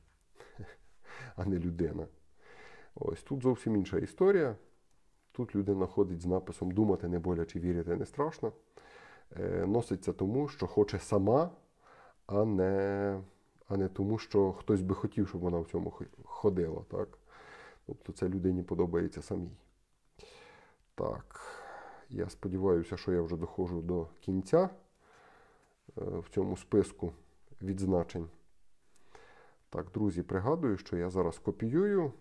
а не людина. Ось тут зовсім інша історія. Тут людина ходить з написом Думати не боляче, вірити не страшно. Е, носиться тому, що хоче сама, а не а не тому, що хтось би хотів, щоб вона в цьому ходила. Так? Тобто це людині подобається самій. Так. Я сподіваюся, що я вже доходжу до кінця е, в цьому списку відзначень. Так, друзі, пригадую, що я зараз копіюю,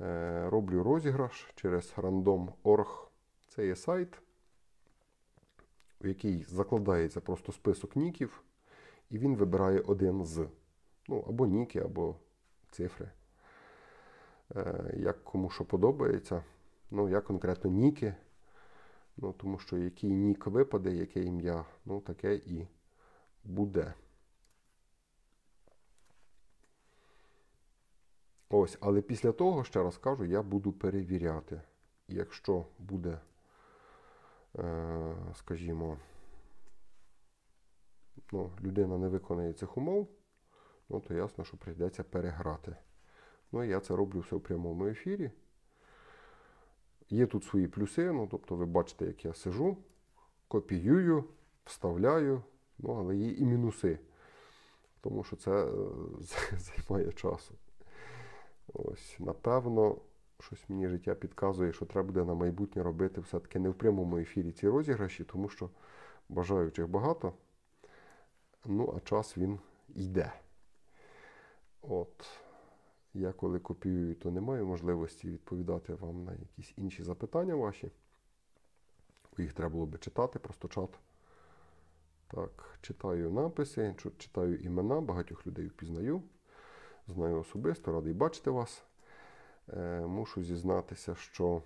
е, роблю розіграш через random.org. Це є сайт, у який закладається просто список ніків, і він вибирає один з. Ну, або ніки, або цифри. Е, як кому що подобається. Ну, я конкретно ніки. Ну, Тому що який нік випаде, яке ім'я, ну таке і буде. Ось, але після того, ще раз кажу, я буду перевіряти. Якщо буде, е, скажімо, ну, людина не виконає цих умов, ну, то ясно, що прийдеться переграти. Ну, я це роблю все в прямому ефірі. Є тут свої плюси, ну, тобто ви бачите, як я сижу, копіюю, вставляю, ну, але є і мінуси, тому що це е, займає часу. Ось, Напевно, щось мені життя підказує, що треба буде на майбутнє робити все-таки не в прямому ефірі ці розіграші, тому що бажаючих багато. Ну, а час він йде. От. Я коли копіюю, то не маю можливості відповідати вам на якісь інші запитання ваші. Їх треба було би читати, просто чат. Так, читаю написи, читаю імена, багатьох людей впізнаю. Знаю особисто, радий бачити вас. Е, мушу зізнатися, що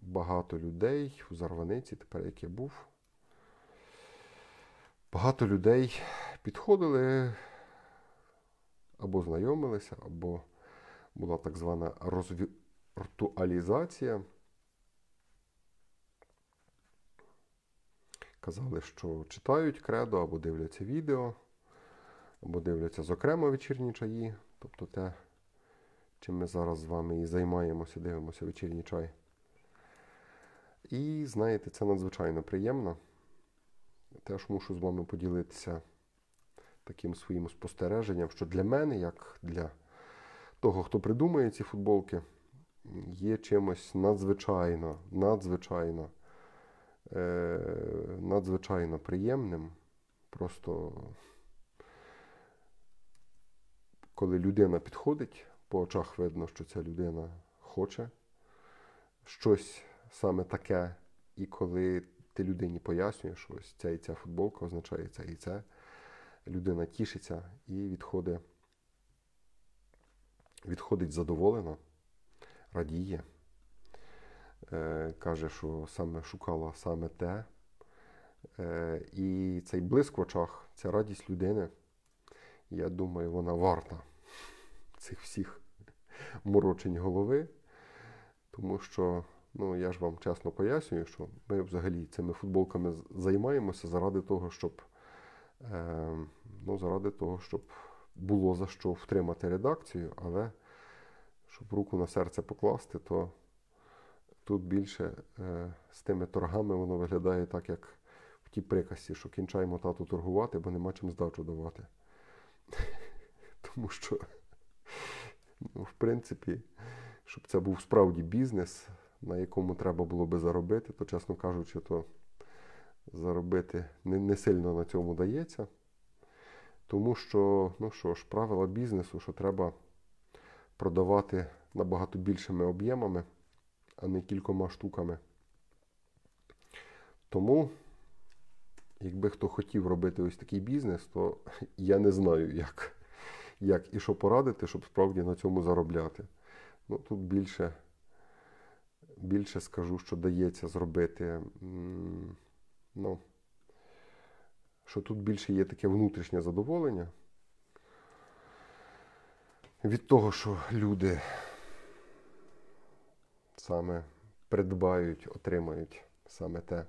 багато людей у Зарваниці, тепер як я був, багато людей підходили або знайомилися, або була так звана розвіртуалізація. Казали, що читають кредо, або дивляться відео, або дивляться зокрема вечірні чаї. Тобто те, чим ми зараз з вами і займаємося, дивимося вечірній чай. І знаєте, це надзвичайно приємно. Теж мушу з вами поділитися таким своїм спостереженням, що для мене, як для того, хто придумує ці футболки, є чимось надзвичайно, надзвичайно, е, надзвичайно приємним. Просто коли людина підходить, по очах видно, що ця людина хоче щось саме таке, і коли ти людині пояснюєш, що ось ця і ця футболка означає це і це людина тішиться і відходить, відходить задоволена, радіє, е, каже, що саме шукала саме те. Е, І цей блиск в очах, ця радість людини, я думаю, вона варта цих всіх морочень голови, тому що. Ну, я ж вам чесно пояснюю, що ми взагалі цими футболками займаємося заради того, щоб Ем, ну, заради того, щоб було за що втримати редакцію, але щоб руку на серце покласти, то тут більше е, з тими торгами воно виглядає так, як в тій приказці, що кінчаємо тату торгувати, бо нема чим здачу давати. Тому що, ну, в принципі, щоб це був справді бізнес, на якому треба було би заробити, то, чесно кажучи, то заробити не, не сильно на цьому дається. Тому що, ну що ж, правила бізнесу, що треба продавати набагато більшими об'ємами, а не кількома штуками. Тому, якби хто хотів робити ось такий бізнес, то я не знаю, як як і що порадити, щоб справді на цьому заробляти. Ну, Тут більше більше скажу, що дається зробити Ну, Що тут більше є таке внутрішнє задоволення від того, що люди саме придбають, отримають саме те.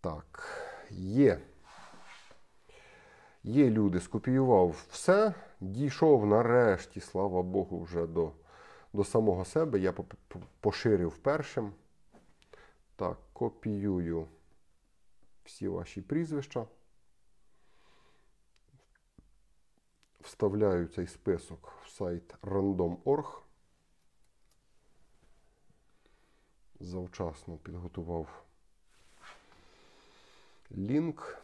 Так, є. Є люди, скопіював все, дійшов нарешті, слава Богу, вже до до самого себе. Я поширив першим. Так, копіюю всі ваші прізвища. Вставляю цей список в сайт random.org. Завчасно підготував лінк.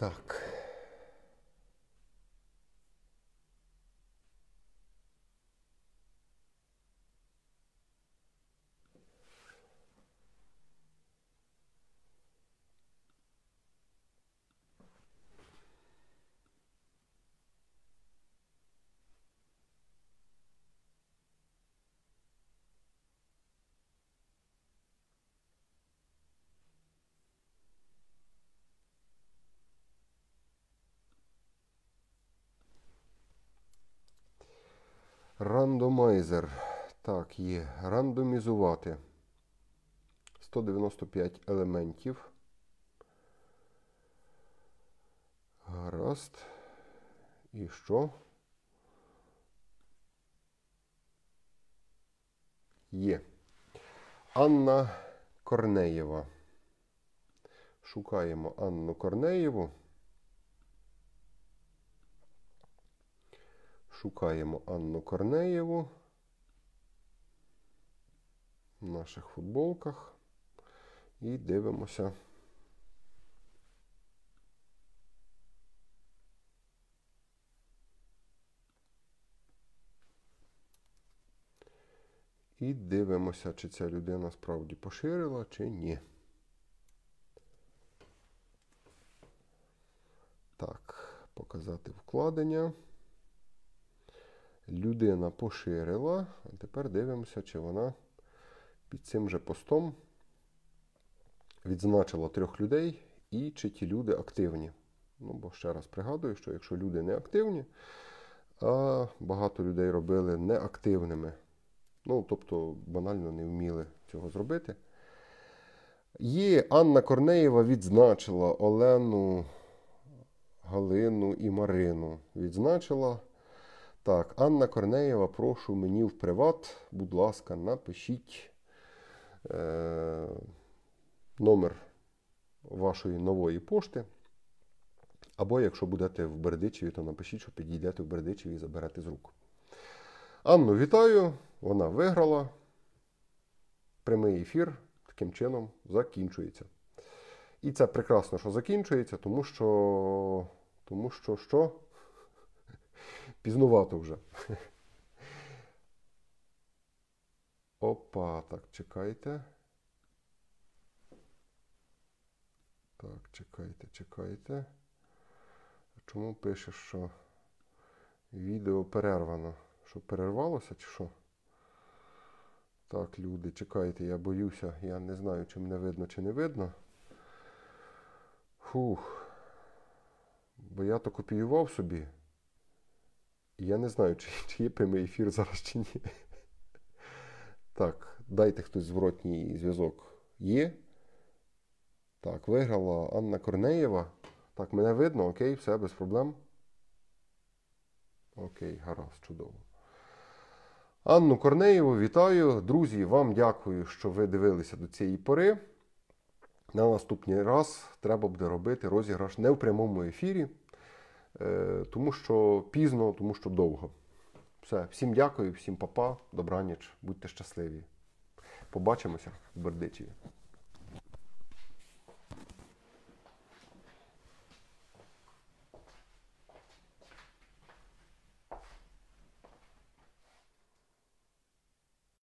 Так. Рандомайзер. Так, є. Рандомізувати. 195 елементів. Гаразд. І що? Є. Анна Корнеєва. Шукаємо Анну Корнеєву. Шукаємо Анну Корнеєву в наших футболках і дивимося. І дивимося, чи ця людина справді поширила, чи ні. Так, показати вкладення людина поширила. А тепер дивимося, чи вона під цим же постом відзначила трьох людей і чи ті люди активні. Ну, бо ще раз пригадую, що якщо люди не активні, а багато людей робили неактивними. Ну, тобто, банально не вміли цього зробити. Є Анна Корнеєва відзначила Олену, Галину і Марину. Відзначила так, Анна Корнеєва, прошу мені в приват. Будь ласка, напишіть е, номер вашої нової пошти. Або, якщо будете в Бердичеві, то напишіть, що підійдете в Бердичеві і заберете з рук. Анну вітаю! Вона виграла. Прямий ефір таким чином закінчується. І це прекрасно, що закінчується, тому що. Тому що що? Пізнувато вже. Опа, так, чекайте. Так, чекайте, чекайте. Чому пише, що відео перервано? Що перервалося чи що? Так, люди, чекайте, я боюся, я не знаю, чи мене видно, чи не видно. Фух. Бо я то копіював собі. Я не знаю, чи, чи є прямий ефір зараз чи ні. Так, дайте хтось зворотній зв'язок є. Так, виграла Анна Корнеєва. Так, мене видно, окей, все без проблем. Окей, гаразд, чудово. Анну Корнеєву вітаю. Друзі, вам дякую, що ви дивилися до цієї пори. На наступний раз треба буде робити розіграш не в прямому ефірі. Е, тому що пізно, тому що довго. Все, всім дякую, всім папа, добраніч, будьте щасливі. Побачимося в Бердичеві.